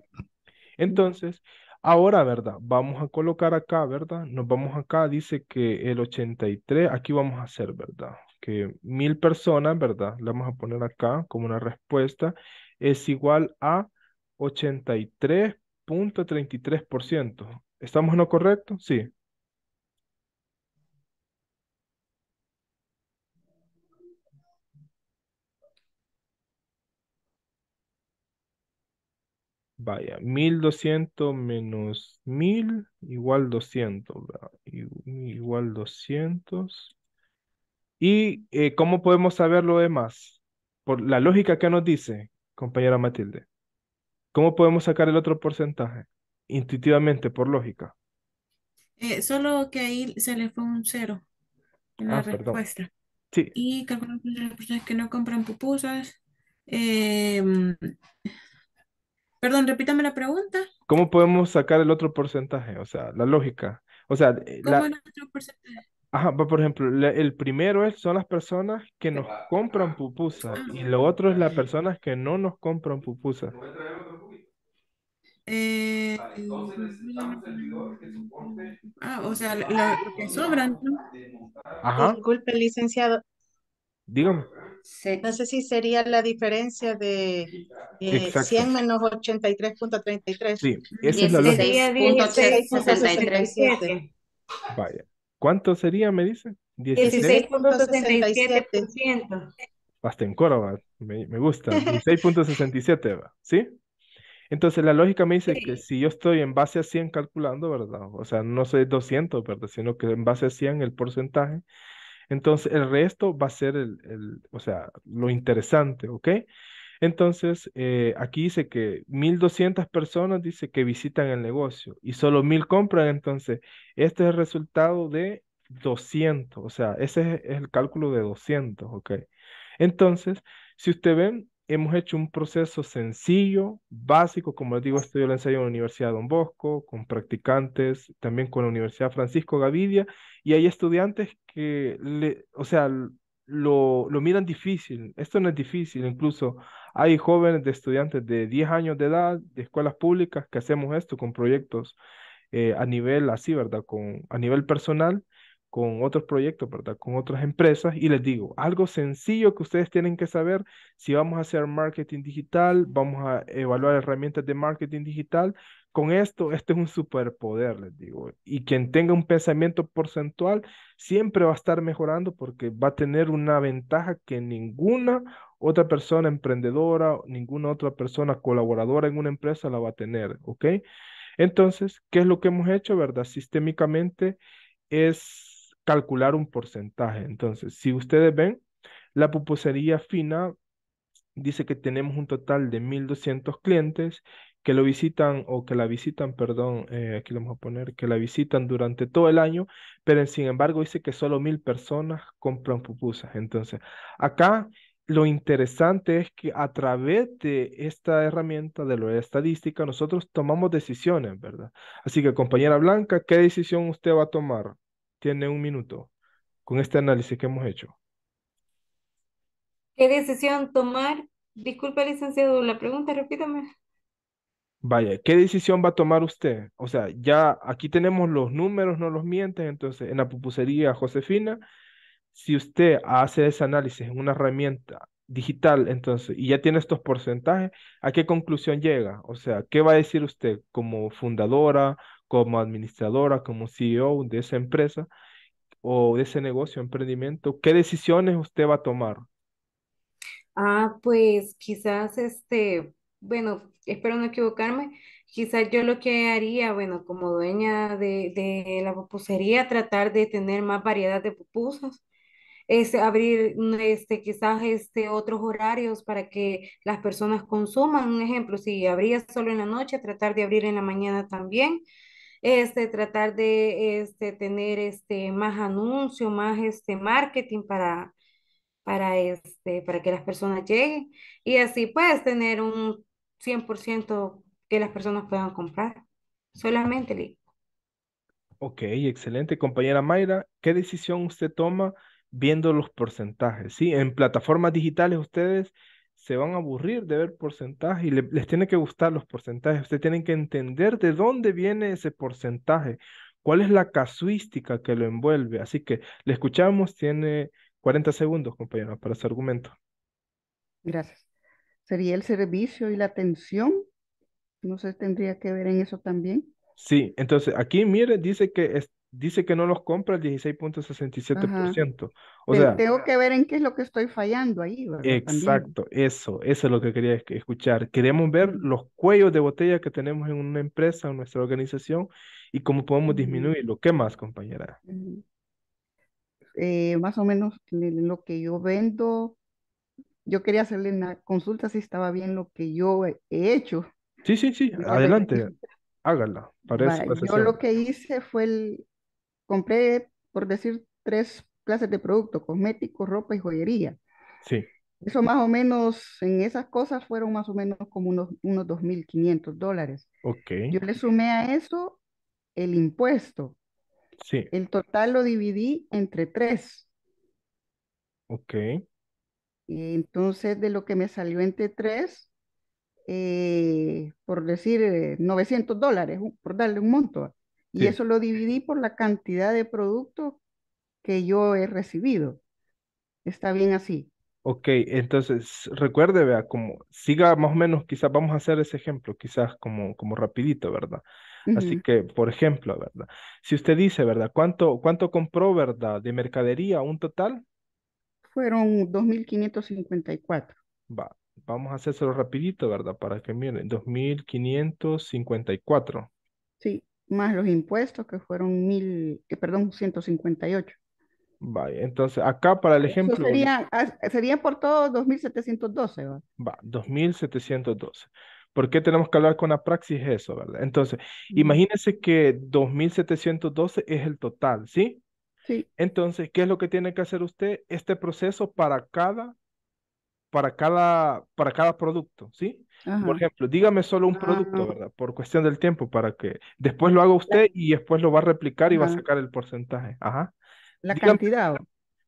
Entonces, ahora, ¿verdad? Vamos a colocar acá, ¿verdad? Nos vamos acá, dice que el 83, aquí vamos a hacer, ¿verdad? Que mil personas, ¿verdad? Le vamos a poner acá como una respuesta, es igual a 83.33%. ¿Estamos en lo correcto? Sí. Vaya, 1200 menos 1000 igual 200, ¿verdad? Igual 200. ¿Y eh, cómo podemos saber lo demás? Por la lógica que nos dice, compañera Matilde. ¿Cómo podemos sacar el otro porcentaje? Intuitivamente, por lógica. Eh, solo que ahí se le fue un cero en la ah, respuesta. Sí. Y calculamos que las personas que no compran pupusas. Eh, Perdón, repítame la pregunta. ¿Cómo podemos sacar el otro porcentaje? O sea, la lógica. O sea, eh, ¿Cómo el otro porcentaje? Ajá, por ejemplo, el primero son las personas que nos compran pupusas ah. y lo otro es las personas que no nos compran pupusas. Eh, ah, o sea, lo que sobran, ¿no? Ajá. Disculpe, licenciado. Dígame. No sé si sería la diferencia de 100 menos 83.33. Sí, esa es la lógica. Sería 16.67. Vaya. ¿Cuánto sería, me dice? 16.67%. 16 Hasta en córdoba me, me, gusta. 16.67, ¿sí? Entonces la lógica me dice que si yo estoy en base a 100 calculando, ¿verdad? O sea, no soy 200, ¿verdad? Sino que en base a 100 el porcentaje entonces, el resto va a ser el, o sea, lo interesante, ¿ok? Entonces, eh, aquí dice que 1.200 personas dice que visitan el negocio y solo 1.000 compran, entonces, este es el resultado de 200, o sea, ese es el cálculo de 200, ¿ok? Entonces, si usted ven, hemos hecho un proceso sencillo, básico, como les digo, esto yo lo enseño en la Universidad de Don Bosco, con practicantes, también con la Universidad Francisco Gavidia, y hay estudiantes que, o sea, lo, miran difícil, esto no es difícil, incluso hay jóvenes de estudiantes de 10 años de edad, de escuelas públicas, que hacemos esto con proyectos eh, a nivel así, ¿verdad? Con, a nivel personal, con otros proyectos, ¿verdad? Con otras empresas y les digo, algo sencillo que ustedes tienen que saber si vamos a hacer marketing digital, vamos a evaluar herramientas de marketing digital. Con esto, este es un superpoder, les digo. Y quien tenga un pensamiento porcentual siempre va a estar mejorando porque va a tener una ventaja que ninguna otra persona emprendedora, ninguna otra persona colaboradora en una empresa la va a tener, ¿ok? Entonces, ¿qué es lo que hemos hecho, verdad? Sistémicamente es calcular un porcentaje. Entonces, si ustedes ven, la pupusería fina dice que tenemos un total de 1.200 clientes que lo visitan o que la visitan, perdón, eh, aquí lo vamos a poner, que la visitan durante todo el año, pero sin embargo dice que solo mil personas compran pupusas. Entonces, acá lo interesante es que a través de esta herramienta de la estadística nosotros tomamos decisiones, ¿verdad? Así que compañera Blanca, ¿qué decisión usted va a tomar? tiene un minuto con este análisis que hemos hecho. ¿Qué decisión tomar? Disculpe, licenciado, la pregunta, repítame. Vaya, ¿qué decisión va a tomar usted? O sea, ya aquí tenemos los números, no los mientes, entonces en la pupusería Josefina, si usted hace ese análisis en una herramienta digital, entonces, y ya tiene estos porcentajes, ¿a qué conclusión llega? O sea, ¿qué va a decir usted como fundadora, como administradora, como CEO de esa empresa o de ese negocio, emprendimiento, ¿qué decisiones usted va a tomar? Ah, pues quizás este, bueno, espero no equivocarme, quizás yo lo que haría, bueno, como dueña de, de la pupusería, tratar de tener más variedad de pupusas, es abrir mm, este, quizás este, otros horarios para que las personas consuman. Un ejemplo, si abría solo en la noche, tratar de abrir en la mañana también este, tratar de este, tener este, más anuncio, más este, marketing para, para, este, para que las personas lleguen y así puedes tener un 100% que las personas puedan comprar. Solamente Ok, excelente, compañera Mayra. ¿Qué decisión usted toma viendo los porcentajes? ¿Sí? En plataformas digitales ustedes se van a aburrir de ver porcentaje y les tiene que gustar los porcentajes. Ustedes tienen que entender de dónde viene ese porcentaje, cuál es la casuística que lo envuelve. Así que le escuchamos, tiene 40 segundos, compañeros, para su argumento. Gracias. ¿Sería el servicio y la atención? No se tendría que ver en eso también. Sí, entonces aquí, mire, dice que dice que no los compra el 16.67%. O sea, tengo que ver en qué es lo que estoy fallando ahí. ¿verdad? Exacto, eso, eso es lo que quería escuchar. Queremos ver mm. los cuellos de botella que tenemos en una empresa, en nuestra organización y cómo podemos disminuirlo. ¿Qué más, compañera? Eh, más o menos lo que yo vendo, yo quería hacerle una consulta si estaba bien lo que yo he hecho. Sí, sí, sí, adelante, hágala. Para yo lo que hice fue el, compré, por decir, tres clases de productos, cosméticos, ropa y joyería. Sí. Eso más o menos, en esas cosas fueron más o menos como unos, unos 2.500 dólares. Ok. Yo le sumé a eso el impuesto. Sí. El total lo dividí entre tres. Ok. entonces, de lo que me salió entre tres, eh, por decir, 900 eh, dólares, por darle un monto. Y eso lo dividí por la cantidad de productos que yo he recibido. Está bien así. Ok, entonces recuerde, vea, como siga más o menos, quizás vamos a hacer ese ejemplo, quizás como, como rapidito, ¿verdad? Así que, por ejemplo, ¿verdad? Si usted dice, ¿verdad? ¿Cuánto, cuánto compró, ¿verdad? De mercadería, un total. Fueron 2.554. Va, vamos a hacérselo rapidito, ¿verdad? Para que miren, 2.554. Sí más los impuestos que fueron mil, perdón, 158. Vale, entonces acá para el ejemplo. Serían sería, sería por todo 2712, Va, 2712. ¿Por qué tenemos que hablar con la praxis eso, verdad? Entonces, imagínese imagínense que 2712 es el total, ¿sí? Sí. Entonces, ¿qué es lo que tiene que hacer usted? Este proceso para cada para cada, para cada producto, ¿sí? Por ejemplo, dígame solo un producto, ah. ¿verdad? Por cuestión del tiempo, para que después lo haga usted y después lo va a replicar y va a sacar el porcentaje. Ajá. La cantidad.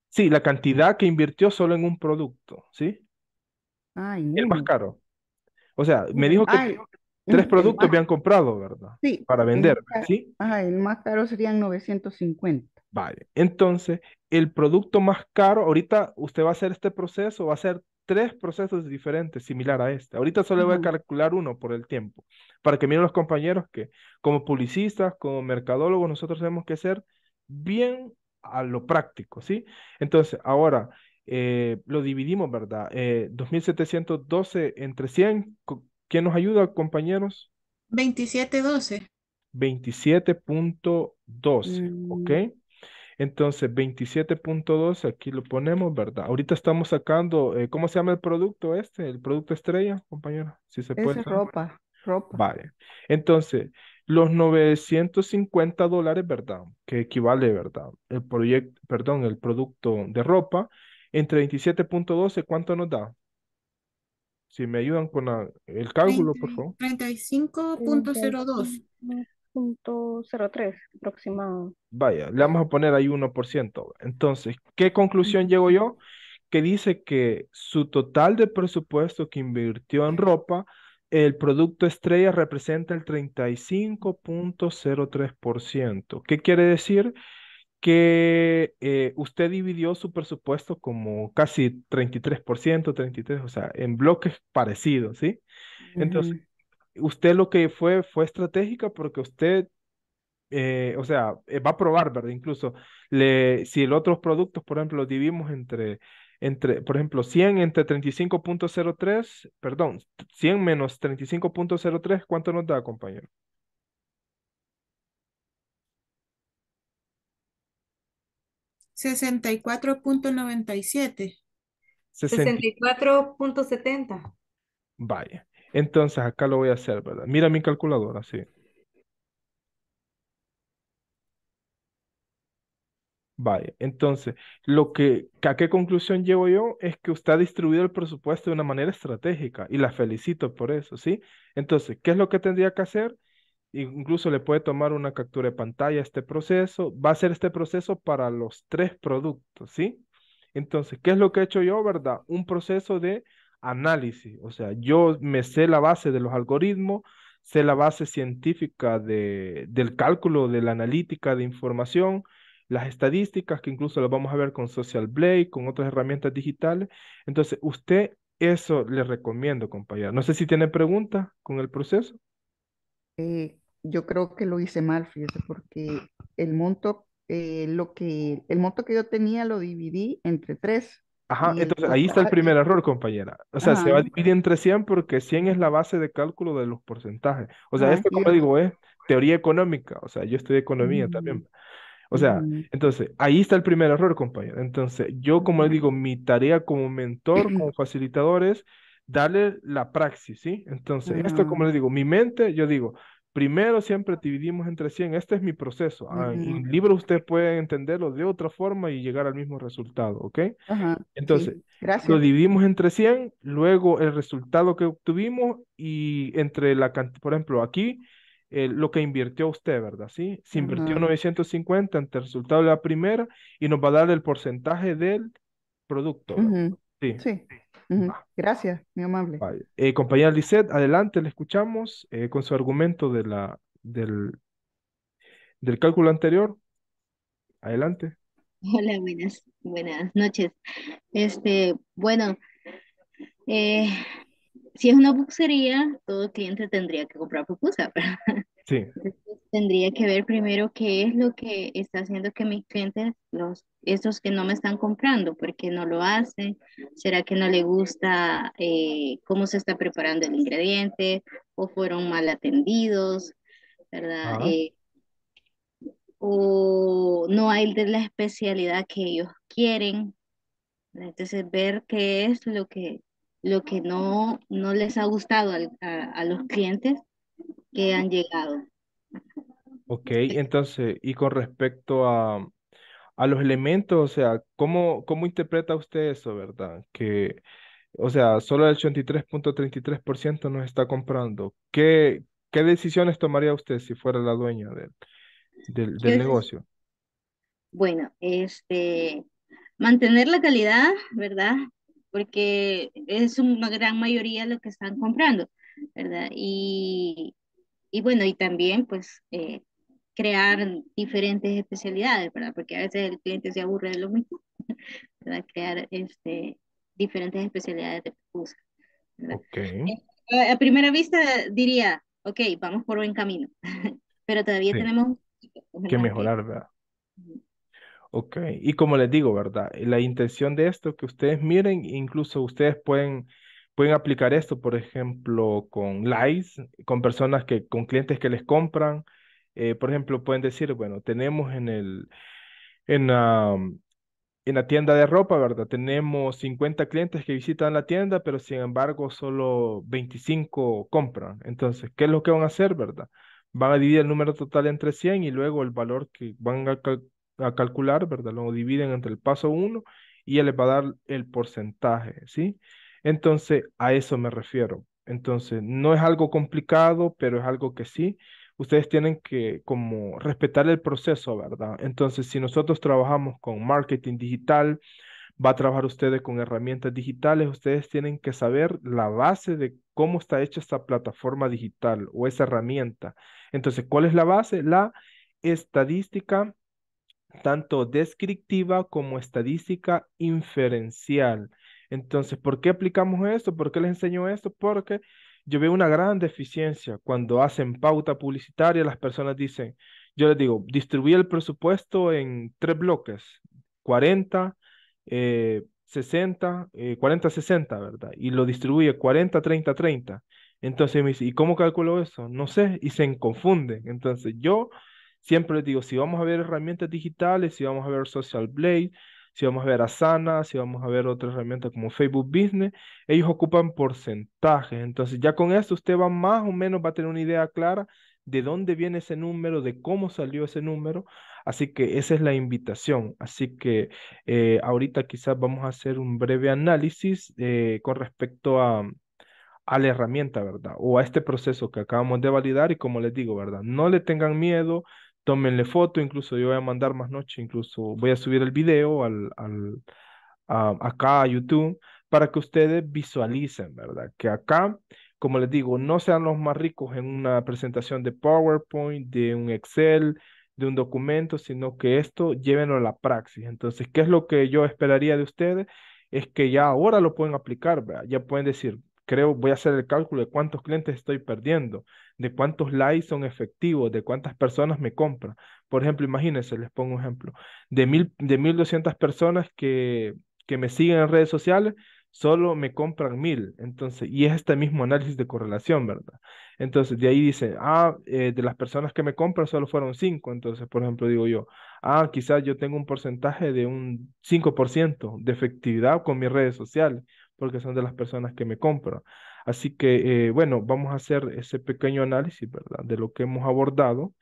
Sí, la cantidad que invirtió solo en un producto, ¿sí? Ay, El más caro. O sea, me dijo que tres productos habían comprado, ¿verdad? Sí. Para vender, ¿sí? Ajá, el más caro serían 950. Vale, entonces el producto más caro, ahorita usted va a hacer este proceso, va a hacer tres procesos diferentes similar a este. Ahorita solo voy a calcular uno por el tiempo, para que miren los compañeros que como publicistas, como mercadólogos, nosotros tenemos que ser bien a lo práctico, ¿sí? Entonces, ahora eh, lo dividimos, ¿verdad? Eh, 2712 entre 100, ¿quién nos ayuda, compañeros? 2712. 27.12, doce mm. ¿ok? Entonces, 27.2, aquí lo ponemos, ¿verdad? Ahorita estamos sacando, eh, ¿cómo se llama el producto este? El producto estrella, compañero. si se es ropa, ropa. Vale. Entonces, los 950 dólares, ¿verdad? Que equivale, ¿verdad? El proyecto, perdón, el producto de ropa, entre 27.12, ¿cuánto nos da? Si me ayudan con el cálculo, por favor. 35.02. 0.03 aproximado. Vaya, le vamos a poner ahí 1%. Entonces, ¿qué conclusión llego yo? Que dice que su total de presupuesto que invirtió en ropa, el producto estrella representa el 35.03%. ¿Qué quiere decir? que eh, usted dividió su presupuesto como casi 33%, 33%, o sea, en bloques parecidos, ¿sí? Entonces, usted lo que fue fue estratégica porque usted, eh, o sea, eh, va a probar, ¿verdad? Incluso le, si el otros productos, por ejemplo, los dividimos entre, entre, por ejemplo, 100 entre 35.03, perdón, 100 menos 35.03, ¿cuánto nos da, compañero? 64.97 64.70 Vaya. Entonces acá lo voy a hacer, ¿verdad? Mira mi calculadora, sí. Vaya, entonces, lo que, ¿a qué conclusión llevo yo? Es que usted ha distribuido el presupuesto de una manera estratégica y la felicito por eso, ¿sí? Entonces, ¿qué es lo que tendría que hacer? Incluso le puede tomar una captura de pantalla a este proceso. Va a ser este proceso para los tres productos, ¿sí? Entonces, ¿qué es lo que he hecho yo, verdad? Un proceso de análisis. O sea, yo me sé la base de los algoritmos, sé la base científica de, del cálculo, de la analítica de información, las estadísticas, que incluso lo vamos a ver con Social Blade, con otras herramientas digitales. Entonces, usted eso le recomiendo, compañero. No sé si tiene preguntas con el proceso. Eh, yo creo que lo hice mal, fíjese, porque el monto, eh, lo que, el monto que yo tenía lo dividí entre tres Ajá, entonces pues ahí está el primer error, compañera. O sea, se va a dividir entre 100 porque 100 es la base de cálculo de los porcentajes. O sea, ah, esto, como digo, es teoría económica. O sea, yo estudio economía también. Mm, o sea, entonces, ahí está el primer error, compañera. Entonces, yo, como les digo, mi tarea como mentor, (clears throat) como facilitador es darle la praxis, ¿sí? Entonces, esto, como les digo, mi mente, yo digo, Primero siempre dividimos entre 100. Este es mi proceso. Ah, en el libro usted puede entenderlo de otra forma y llegar al mismo resultado, ¿ok? Entonces, lo dividimos entre 100, luego el resultado que obtuvimos y entre la cantidad, por ejemplo, aquí, eh, lo que invirtió usted, ¿verdad? Sí, se invirtió 950 ante el resultado de la primera y nos va a dar el porcentaje del producto. Sí. sí. Ah. Gracias, muy amable. Eh, compañera Lisette, adelante, le escuchamos eh, con su argumento de la, del, del cálculo anterior. Adelante. Hola, buenas, buenas noches. Este, bueno, eh, si es una bucería, todo cliente tendría que comprar pupusa, (laughs) Sí. tendría que ver primero qué es lo que está haciendo que mis clientes, los, esos que no me están comprando, porque no lo hacen, será que no le gusta eh, cómo se está preparando el ingrediente o fueron mal atendidos, ¿verdad? Eh, o no hay de la especialidad que ellos quieren. Entonces, ver qué es lo que lo que no, no les ha gustado a, los clientes que han llegado. Ok, entonces, y con respecto a, a los elementos, o sea, ¿cómo, ¿cómo interpreta usted eso, verdad? Que, o sea, solo el 83.33% nos está comprando. ¿Qué, ¿Qué decisiones tomaría usted si fuera la dueña del, del, del negocio? Bueno, este, mantener la calidad, ¿verdad? porque es una gran mayoría lo que están comprando, ¿verdad? Y, y bueno, y también pues eh, crear diferentes especialidades, ¿verdad? Porque a veces el cliente se aburre de lo mismo, (laughs) ¿verdad? Crear este, diferentes especialidades de busca Okay. Eh, a primera vista diría, ok, vamos por buen camino, (laughs) pero todavía tenemos que mejorar, ¿verdad? Ok, y como les digo, ¿verdad? La intención de esto que ustedes miren, incluso ustedes pueden, pueden aplicar esto, por ejemplo, con likes, con personas que, con clientes que les compran. Eh, por ejemplo, pueden decir, bueno, tenemos en el, en la, en la tienda de ropa, ¿verdad? Tenemos 50 clientes que visitan la tienda, pero sin embargo solo 25 compran. Entonces, ¿qué es lo que van a hacer, verdad? Van a dividir el número total entre 100 y luego el valor que van a a calcular, ¿verdad? Lo dividen entre el paso 1 y ya les va a dar el porcentaje, ¿sí? Entonces, a eso me refiero. Entonces, no es algo complicado, pero es algo que sí. Ustedes tienen que como respetar el proceso, ¿verdad? Entonces, si nosotros trabajamos con marketing digital, va a trabajar ustedes con herramientas digitales, ustedes tienen que saber la base de cómo está hecha esta plataforma digital o esa herramienta. Entonces, ¿cuál es la base? La estadística tanto descriptiva como estadística inferencial. Entonces, ¿por qué aplicamos esto? ¿Por qué les enseño esto? Porque yo veo una gran deficiencia cuando hacen pauta publicitaria, las personas dicen, yo les digo, distribuye el presupuesto en tres bloques, 40, 60, 40, 60, ¿verdad? Y lo distribuye 40, 30, 30. Entonces ¿y cómo calculo eso? No sé, y se confunden. Entonces yo Siempre les digo, si vamos a ver herramientas digitales, si vamos a ver Social Blade, si vamos a ver Asana, si vamos a ver otra herramienta como Facebook Business, ellos ocupan porcentajes. Entonces ya con esto usted va más o menos, va a tener una idea clara de dónde viene ese número, de cómo salió ese número. Así que esa es la invitación. Así que eh, ahorita quizás vamos a hacer un breve análisis eh, con respecto a, a la herramienta, ¿verdad? O a este proceso que acabamos de validar y como les digo, ¿verdad? No le tengan miedo, tómenle foto, incluso yo voy a mandar más noche, incluso voy a subir el video al, a, acá a YouTube para que ustedes visualicen, ¿verdad? Que acá, como les digo, no sean los más ricos en una presentación de PowerPoint, de un Excel, de un documento, sino que esto llévenlo a la praxis. Entonces, ¿qué es lo que yo esperaría de ustedes? Es que ya ahora lo pueden aplicar, ¿verdad? Ya pueden decir, creo, voy a hacer el cálculo de cuántos clientes estoy perdiendo, de cuántos likes son efectivos, de cuántas personas me compran. Por ejemplo, imagínense, les pongo un ejemplo, de, de 1.200 personas que, que me siguen en redes sociales, solo me compran mil. Entonces, y es este mismo análisis de correlación, ¿verdad? Entonces, de ahí dice, ah, eh, de las personas que me compran solo fueron cinco. Entonces, por ejemplo, digo yo, ah, quizás yo tengo un porcentaje de un 5% de efectividad con mis redes sociales porque son de las personas que me compran. Así que, eh, bueno, vamos a hacer ese pequeño análisis, ¿verdad?, de lo que hemos abordado.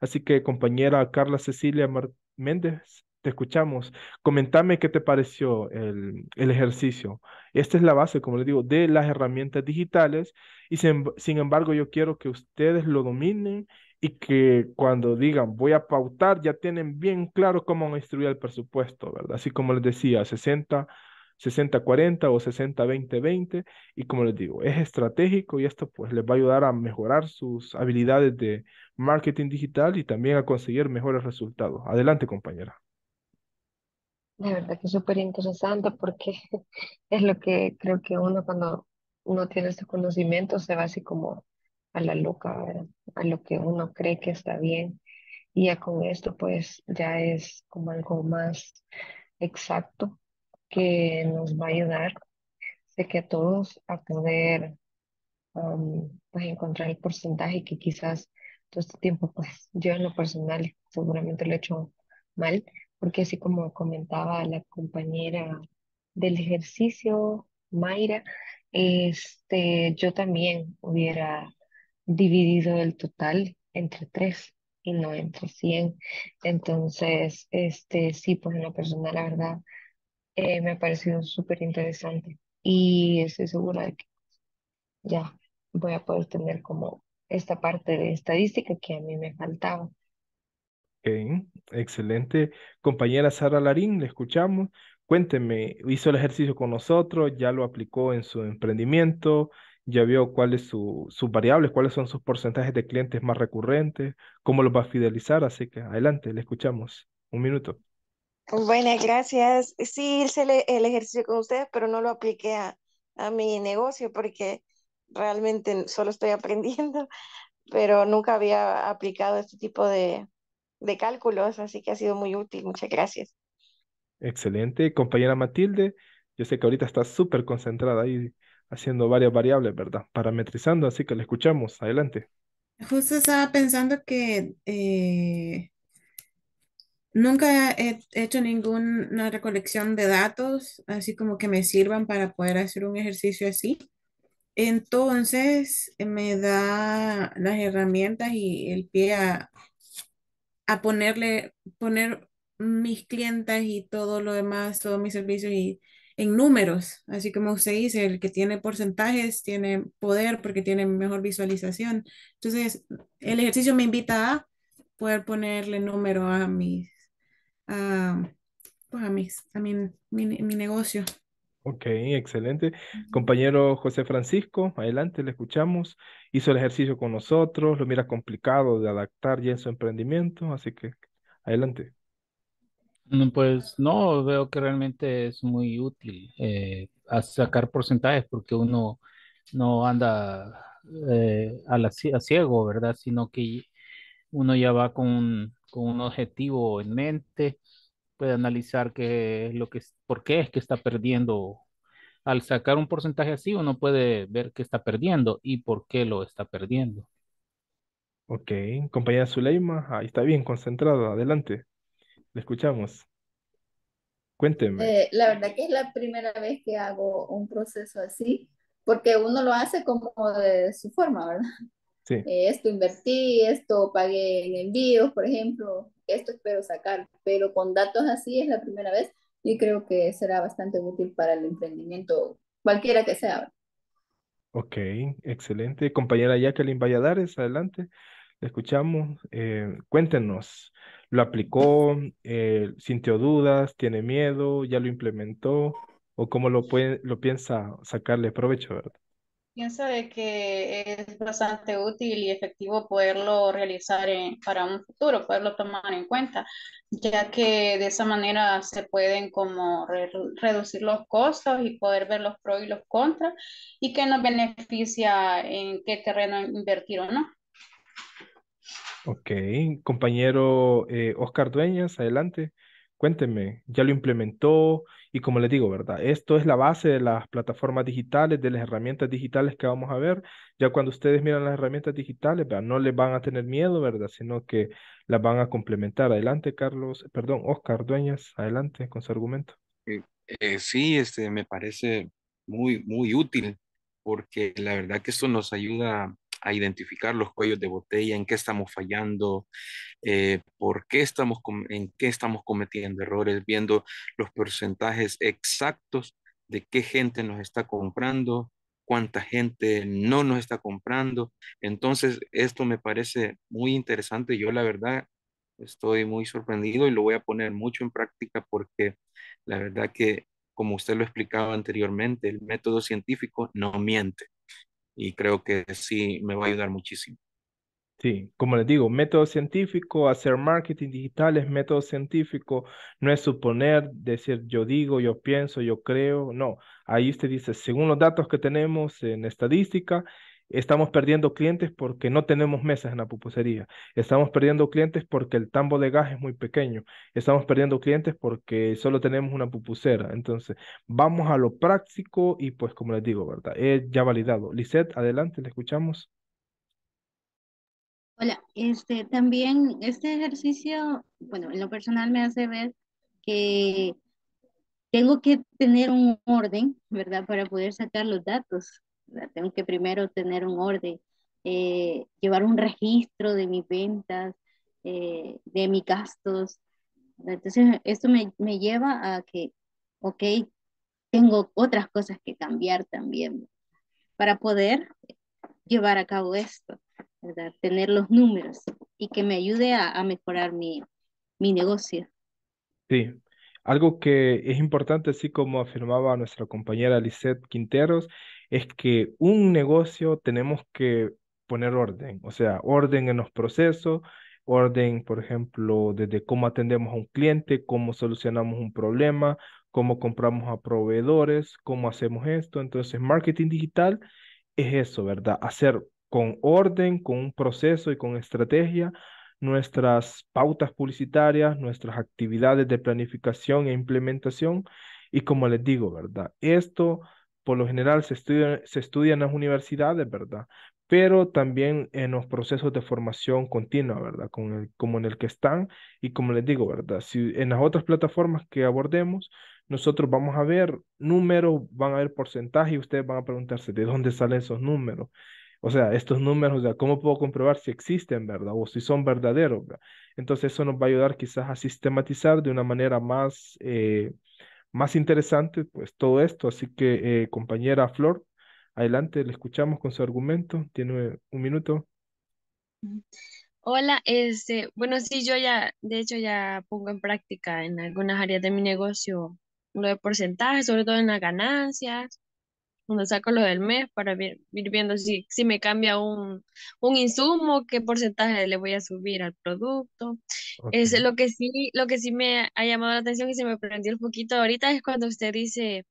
Así que, compañera Carla Cecilia Méndez, te escuchamos. Comentame qué te pareció el, ejercicio. Esta es la base, como les digo, de las herramientas digitales y sin, embargo yo quiero que ustedes lo dominen y que cuando digan voy a pautar ya tienen bien claro cómo instruir el presupuesto, ¿verdad? Así como les decía, 60, 60-40 o 60-20-20 y como les digo, es estratégico y esto pues les va a ayudar a mejorar sus habilidades de marketing digital y también a conseguir mejores resultados. Adelante, compañera. De verdad que es súper interesante porque (laughs) es lo que creo que uno cuando uno tiene este conocimiento se va así como a la loca, a lo que uno cree que está bien. Y ya con esto pues ya es como algo más exacto que nos va a ayudar, sé que a todos, a poder pues, encontrar el porcentaje que quizás todo este tiempo, pues yo en lo personal seguramente lo he hecho mal, porque así como comentaba la compañera del ejercicio, Mayra, este, yo también hubiera dividido el total entre tres y no entre cien. Entonces, este, sí, pues en lo personal, la verdad, eh, me ha parecido súper interesante y estoy segura de que ya voy a poder tener como esta parte de estadística que a mí me faltaba. Excelente. Compañera Sara Larín, le escuchamos. Cuénteme, hizo el ejercicio con nosotros, ya lo aplicó en su emprendimiento, ya vio cuáles su, sus variables, cuáles son sus porcentajes de clientes más recurrentes, cómo los va a fidelizar, así que adelante, le escuchamos. Un minuto. Buenas, gracias. Sí, hice el, ejercicio con ustedes, pero no lo apliqué a, a mi negocio porque realmente solo estoy (laughs) aprendiendo, pero nunca había aplicado este tipo de, de cálculos, así que ha sido muy útil. Muchas gracias. Excelente. Compañera Matilde, yo sé que ahorita está súper concentrada ahí haciendo varias variables, ¿verdad? Parametrizando, así que la escuchamos. Adelante. Justo estaba pensando que eh, Nunca he hecho ninguna recolección de datos, así como que me sirvan para poder hacer un ejercicio así. Entonces, me da las herramientas y el pie a, ponerle, poner mis clientes y todo lo demás, todos mis servicios y en números, así como usted dice, el que tiene porcentajes tiene poder porque tiene mejor visualización. Entonces, el ejercicio me invita a poder ponerle número a mis Ah, a, pues a, mi, negocio. Ok, excelente. Compañero José Francisco, adelante, le escuchamos. Hizo el ejercicio con nosotros, lo mira complicado de adaptar ya en su emprendimiento, así que adelante. Mm, pues no, veo que realmente es muy útil eh, sacar porcentajes porque uno no anda eh, a, a ciego, ¿verdad? Sino que uno ya va con con un objetivo en mente, puede analizar qué lo que, por qué es que está perdiendo. Al sacar un porcentaje así, uno puede ver qué está perdiendo y por qué lo está perdiendo. Ok, compañera Zuleima, ahí está bien concentrada, adelante, le escuchamos. Cuénteme. Eh, la verdad que es la primera vez que hago un proceso así, porque uno lo hace como de su forma, ¿verdad? esto invertí, esto pagué en envíos, por ejemplo, esto espero sacar, pero con datos así es la primera vez y creo que será bastante útil para el emprendimiento, cualquiera que sea. Ok, excelente. Compañera Jacqueline Valladares, adelante, le escuchamos. Eh, cuéntenos, ¿lo aplicó? Eh, ¿Sintió dudas? ¿Tiene miedo? ¿Ya lo implementó? ¿O cómo lo, puede, lo piensa sacarle provecho, verdad? Pienso de que es bastante útil y efectivo poderlo realizar para un futuro, poderlo tomar en cuenta, ya que de esa manera se pueden como reducir los costos y poder ver los pros y los contras y qué nos beneficia en qué terreno invertir o no. Ok, compañero eh, Oscar Dueñas, adelante, cuénteme, ¿ya lo implementó? Y como les digo, ¿verdad? Esto es la base de las plataformas digitales, de las herramientas digitales que vamos a ver. Ya cuando ustedes miran las herramientas digitales, ¿verdad? no les van a tener miedo, ¿verdad? Sino que las van a complementar. Adelante, Carlos, perdón, Oscar Dueñas, adelante con su argumento. Eh, eh, sí, este, me parece muy, muy útil porque la verdad que esto nos ayuda a identificar los cuellos de botella, en qué estamos fallando, eh, por qué estamos, en qué estamos cometiendo errores, viendo los porcentajes exactos de qué gente nos está comprando, cuánta gente no nos está comprando. Entonces, esto me parece muy interesante. Yo la verdad estoy muy sorprendido y lo voy a poner mucho en práctica porque la verdad que, como usted lo explicaba anteriormente, el método científico no miente y creo que sí me va a ayudar muchísimo. Sí, como les digo, método científico, hacer marketing digital es método científico, no es suponer, decir yo digo, yo pienso, yo creo, no. Ahí usted dice, según los datos que tenemos en estadística, Estamos perdiendo clientes porque no tenemos mesas en la pupusería. Estamos perdiendo clientes porque el tambo de gas es muy pequeño. Estamos perdiendo clientes porque solo tenemos una pupusera. Entonces, vamos a lo práctico y pues como les digo, ¿verdad? Es ya validado. Lisette, adelante, le escuchamos. Hola, este también este ejercicio, bueno, en lo personal me hace ver que tengo que tener un orden, ¿verdad? Para poder sacar los datos. Tengo que primero tener un orden, eh, llevar un registro de mis ventas, eh, de mis gastos. Entonces, esto me, me, lleva a que, ok, tengo otras cosas que cambiar también para poder llevar a cabo esto, ¿verdad? Tener los números y que me ayude a, a mejorar mi, mi negocio. Sí, algo que es importante, así como afirmaba nuestra compañera Lisette Quinteros, es que un negocio tenemos que poner orden, o sea, orden en los procesos, orden, por ejemplo, desde cómo atendemos a un cliente, cómo solucionamos un problema, cómo compramos a proveedores, cómo hacemos esto. Entonces, marketing digital es eso, ¿verdad? Hacer con orden, con un proceso y con estrategia nuestras pautas publicitarias, nuestras actividades de planificación e implementación. Y como les digo, ¿verdad? Esto por lo general se estudian, en las universidades, ¿verdad? Pero también en los procesos de formación continua, ¿verdad? como en el que están y como les digo, ¿verdad? Si en las otras plataformas que abordemos, nosotros vamos a ver números, van a ver porcentaje y ustedes van a preguntarse de dónde salen esos números. O sea, estos números, ¿cómo puedo comprobar si existen, verdad? O si son verdaderos, ¿verdad? Entonces eso nos va a ayudar quizás a sistematizar de una manera más... Eh, más interesante, pues todo esto. Así que, eh, compañera Flor, adelante, le escuchamos con su argumento. Tiene un minuto. Hola, este, bueno, sí, yo ya, de hecho, ya pongo en práctica en algunas áreas de mi negocio lo de porcentaje, sobre todo en las ganancias, cuando saco lo del mes para ir viendo si, si me cambia un, un insumo, qué porcentaje le voy a subir al producto. Es lo que sí, lo que sí me ha llamado la atención y se me prendió un poquito ahorita es cuando usted dice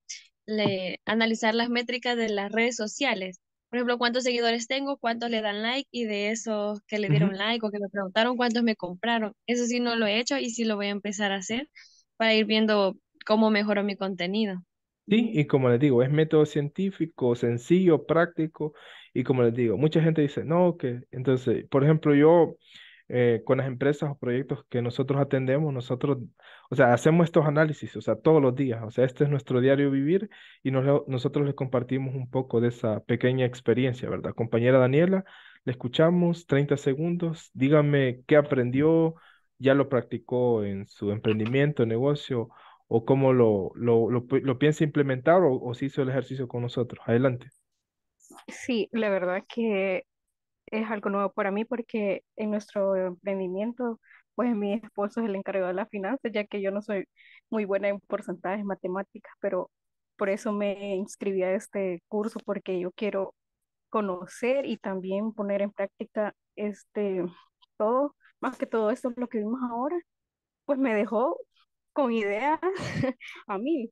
le, analizar las métricas de las redes sociales. Por ejemplo, cuántos seguidores tengo, cuántos le dan like y de esos que le dieron like o que me preguntaron cuántos me compraron. Eso sí no lo he hecho y sí lo voy a empezar a hacer para ir viendo cómo mejoro mi contenido. Sí, y como les digo, es método científico, sencillo, práctico, y como les digo, mucha gente dice, no, que entonces, por ejemplo, yo eh, con las empresas o proyectos que nosotros atendemos, nosotros, o sea, hacemos estos análisis, o sea, todos los días, o sea, este es nuestro diario vivir y nosotros les compartimos un poco de esa pequeña experiencia, ¿verdad? Compañera Daniela, le escuchamos 30 segundos, dígame qué aprendió, ya lo practicó en su emprendimiento, negocio o cómo lo, lo, piensa implementar o, si hizo el ejercicio con nosotros. Adelante. Sí, la verdad que es algo nuevo para mí porque en nuestro emprendimiento, pues mi esposo es el encargado de las finanzas, ya que yo no soy muy buena en porcentajes matemáticas, pero por eso me inscribí a este curso porque yo quiero conocer y también poner en práctica este todo, más que todo esto lo que vimos ahora, pues me dejó con ideas (laughs) a mí.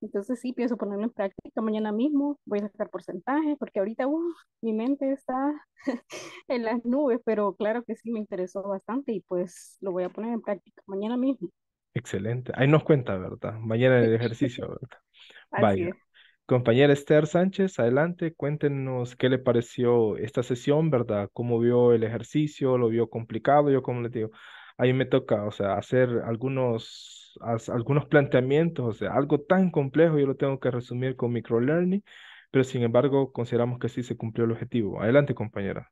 Entonces sí, pienso ponerlo en práctica mañana mismo, voy a sacar porcentajes, porque ahorita uh, mi mente está (laughs) en las nubes, pero claro que sí me interesó bastante y pues lo voy a poner en práctica mañana mismo. Excelente, ahí nos cuenta, ¿verdad? Mañana el (laughs) ejercicio, ¿verdad? Vaya. Compañera Esther Sánchez, adelante, cuéntenos qué le pareció esta sesión, ¿verdad? ¿Cómo vio el ejercicio? ¿Lo vio complicado? Yo como le digo, ahí me toca, o sea, hacer algunos algunos planteamientos, o sea, algo tan complejo yo lo tengo que resumir con microlearning, pero sin embargo consideramos que sí se cumplió el objetivo. Adelante, compañera.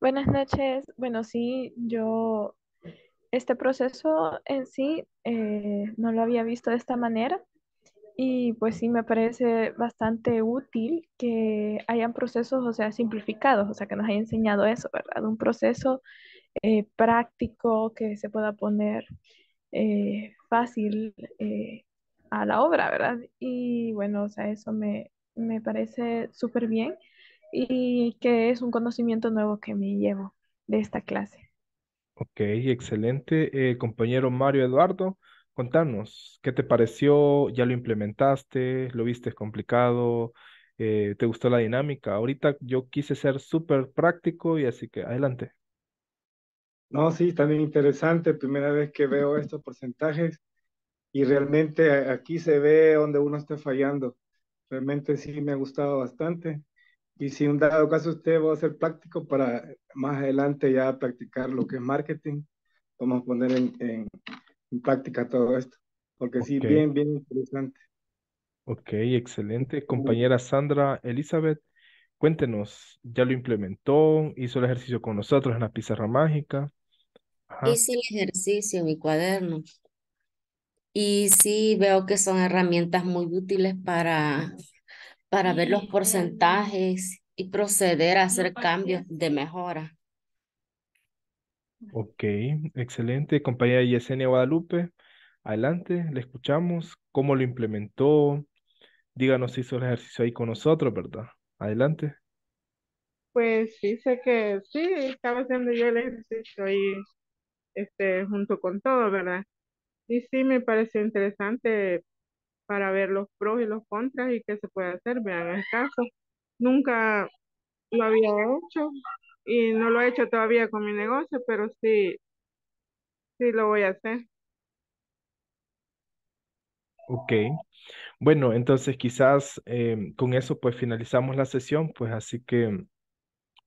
Buenas noches. Bueno, sí, yo este proceso en sí eh, no lo había visto de esta manera y pues sí me parece bastante útil que hayan procesos, o sea, simplificados, o sea, que nos haya enseñado eso, ¿verdad? Un proceso eh, práctico que se pueda poner eh, fácil eh, a la obra, ¿verdad? Y bueno, o sea, eso me, me parece súper bien y que es un conocimiento nuevo que me llevo de esta clase. Ok, excelente. Eh, compañero Mario Eduardo, contanos, ¿qué te pareció? ¿Ya lo implementaste? ¿Lo viste complicado? Eh, ¿Te gustó la dinámica? Ahorita yo quise ser súper práctico y así que adelante. No, sí, también interesante, primera vez que veo estos porcentajes y realmente aquí se ve donde uno está fallando. Realmente sí me ha gustado bastante. Y si un dado caso usted va a ser práctico para más adelante ya practicar lo que es marketing, vamos a poner en, práctica todo esto, porque sí, bien, bien interesante. Ok, excelente. Compañera Sandra Elizabeth, cuéntenos, ¿ya lo implementó? ¿Hizo el ejercicio con nosotros en la pizarra mágica? Hice el ejercicio, mi cuaderno. Y sí veo que son herramientas muy útiles para, para ver los porcentajes y proceder a hacer cambios de mejora. Ok, excelente. Compañera Yesenia Guadalupe, adelante, le escuchamos. ¿Cómo lo implementó? Díganos si hizo el ejercicio ahí con nosotros, ¿verdad? Adelante. Pues sí, sé que sí, estaba haciendo yo el ejercicio ahí este, junto con todo, ¿verdad? Y sí, me pareció interesante para ver los pros y los contras y qué se puede hacer, vean el caso. Nunca lo había hecho y no lo he hecho todavía con mi negocio, pero sí, sí lo voy a hacer. Ok. Bueno, entonces quizás em, con eso pues finalizamos la sesión, pues así que em,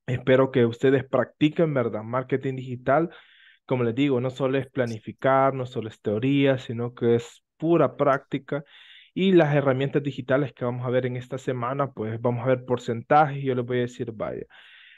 espero que ustedes practiquen, ¿verdad? Marketing digital como les digo, no solo es planificar, no solo es teoría, sino que es pura práctica. Y las herramientas digitales que vamos a ver en esta semana, pues vamos a ver porcentajes. Yo les voy a decir, vaya,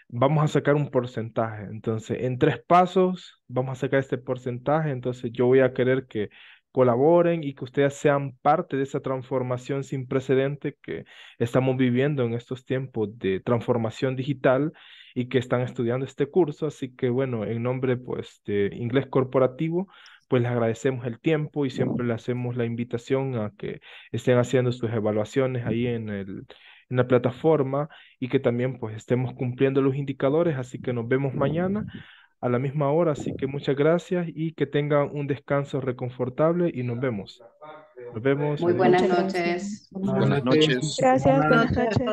vamos a sacar un porcentaje. Entonces, en tres pasos vamos a sacar este porcentaje. Entonces, yo voy a querer que colaboren y que ustedes sean parte de esa transformación sin precedente que estamos viviendo en estos tiempos de transformación digital y que están estudiando este curso. Así que bueno, en nombre pues de Inglés Corporativo, pues les agradecemos el tiempo y siempre le hacemos la invitación a que estén haciendo sus evaluaciones ahí en, el, en la plataforma y que también pues estemos cumpliendo los indicadores. Así que nos vemos mañana a la misma hora. Así que muchas gracias y que tengan un descanso reconfortable y nos vemos. Nos vemos. Muy buenas noches. Buenas noches. Gracias. Buenas noches.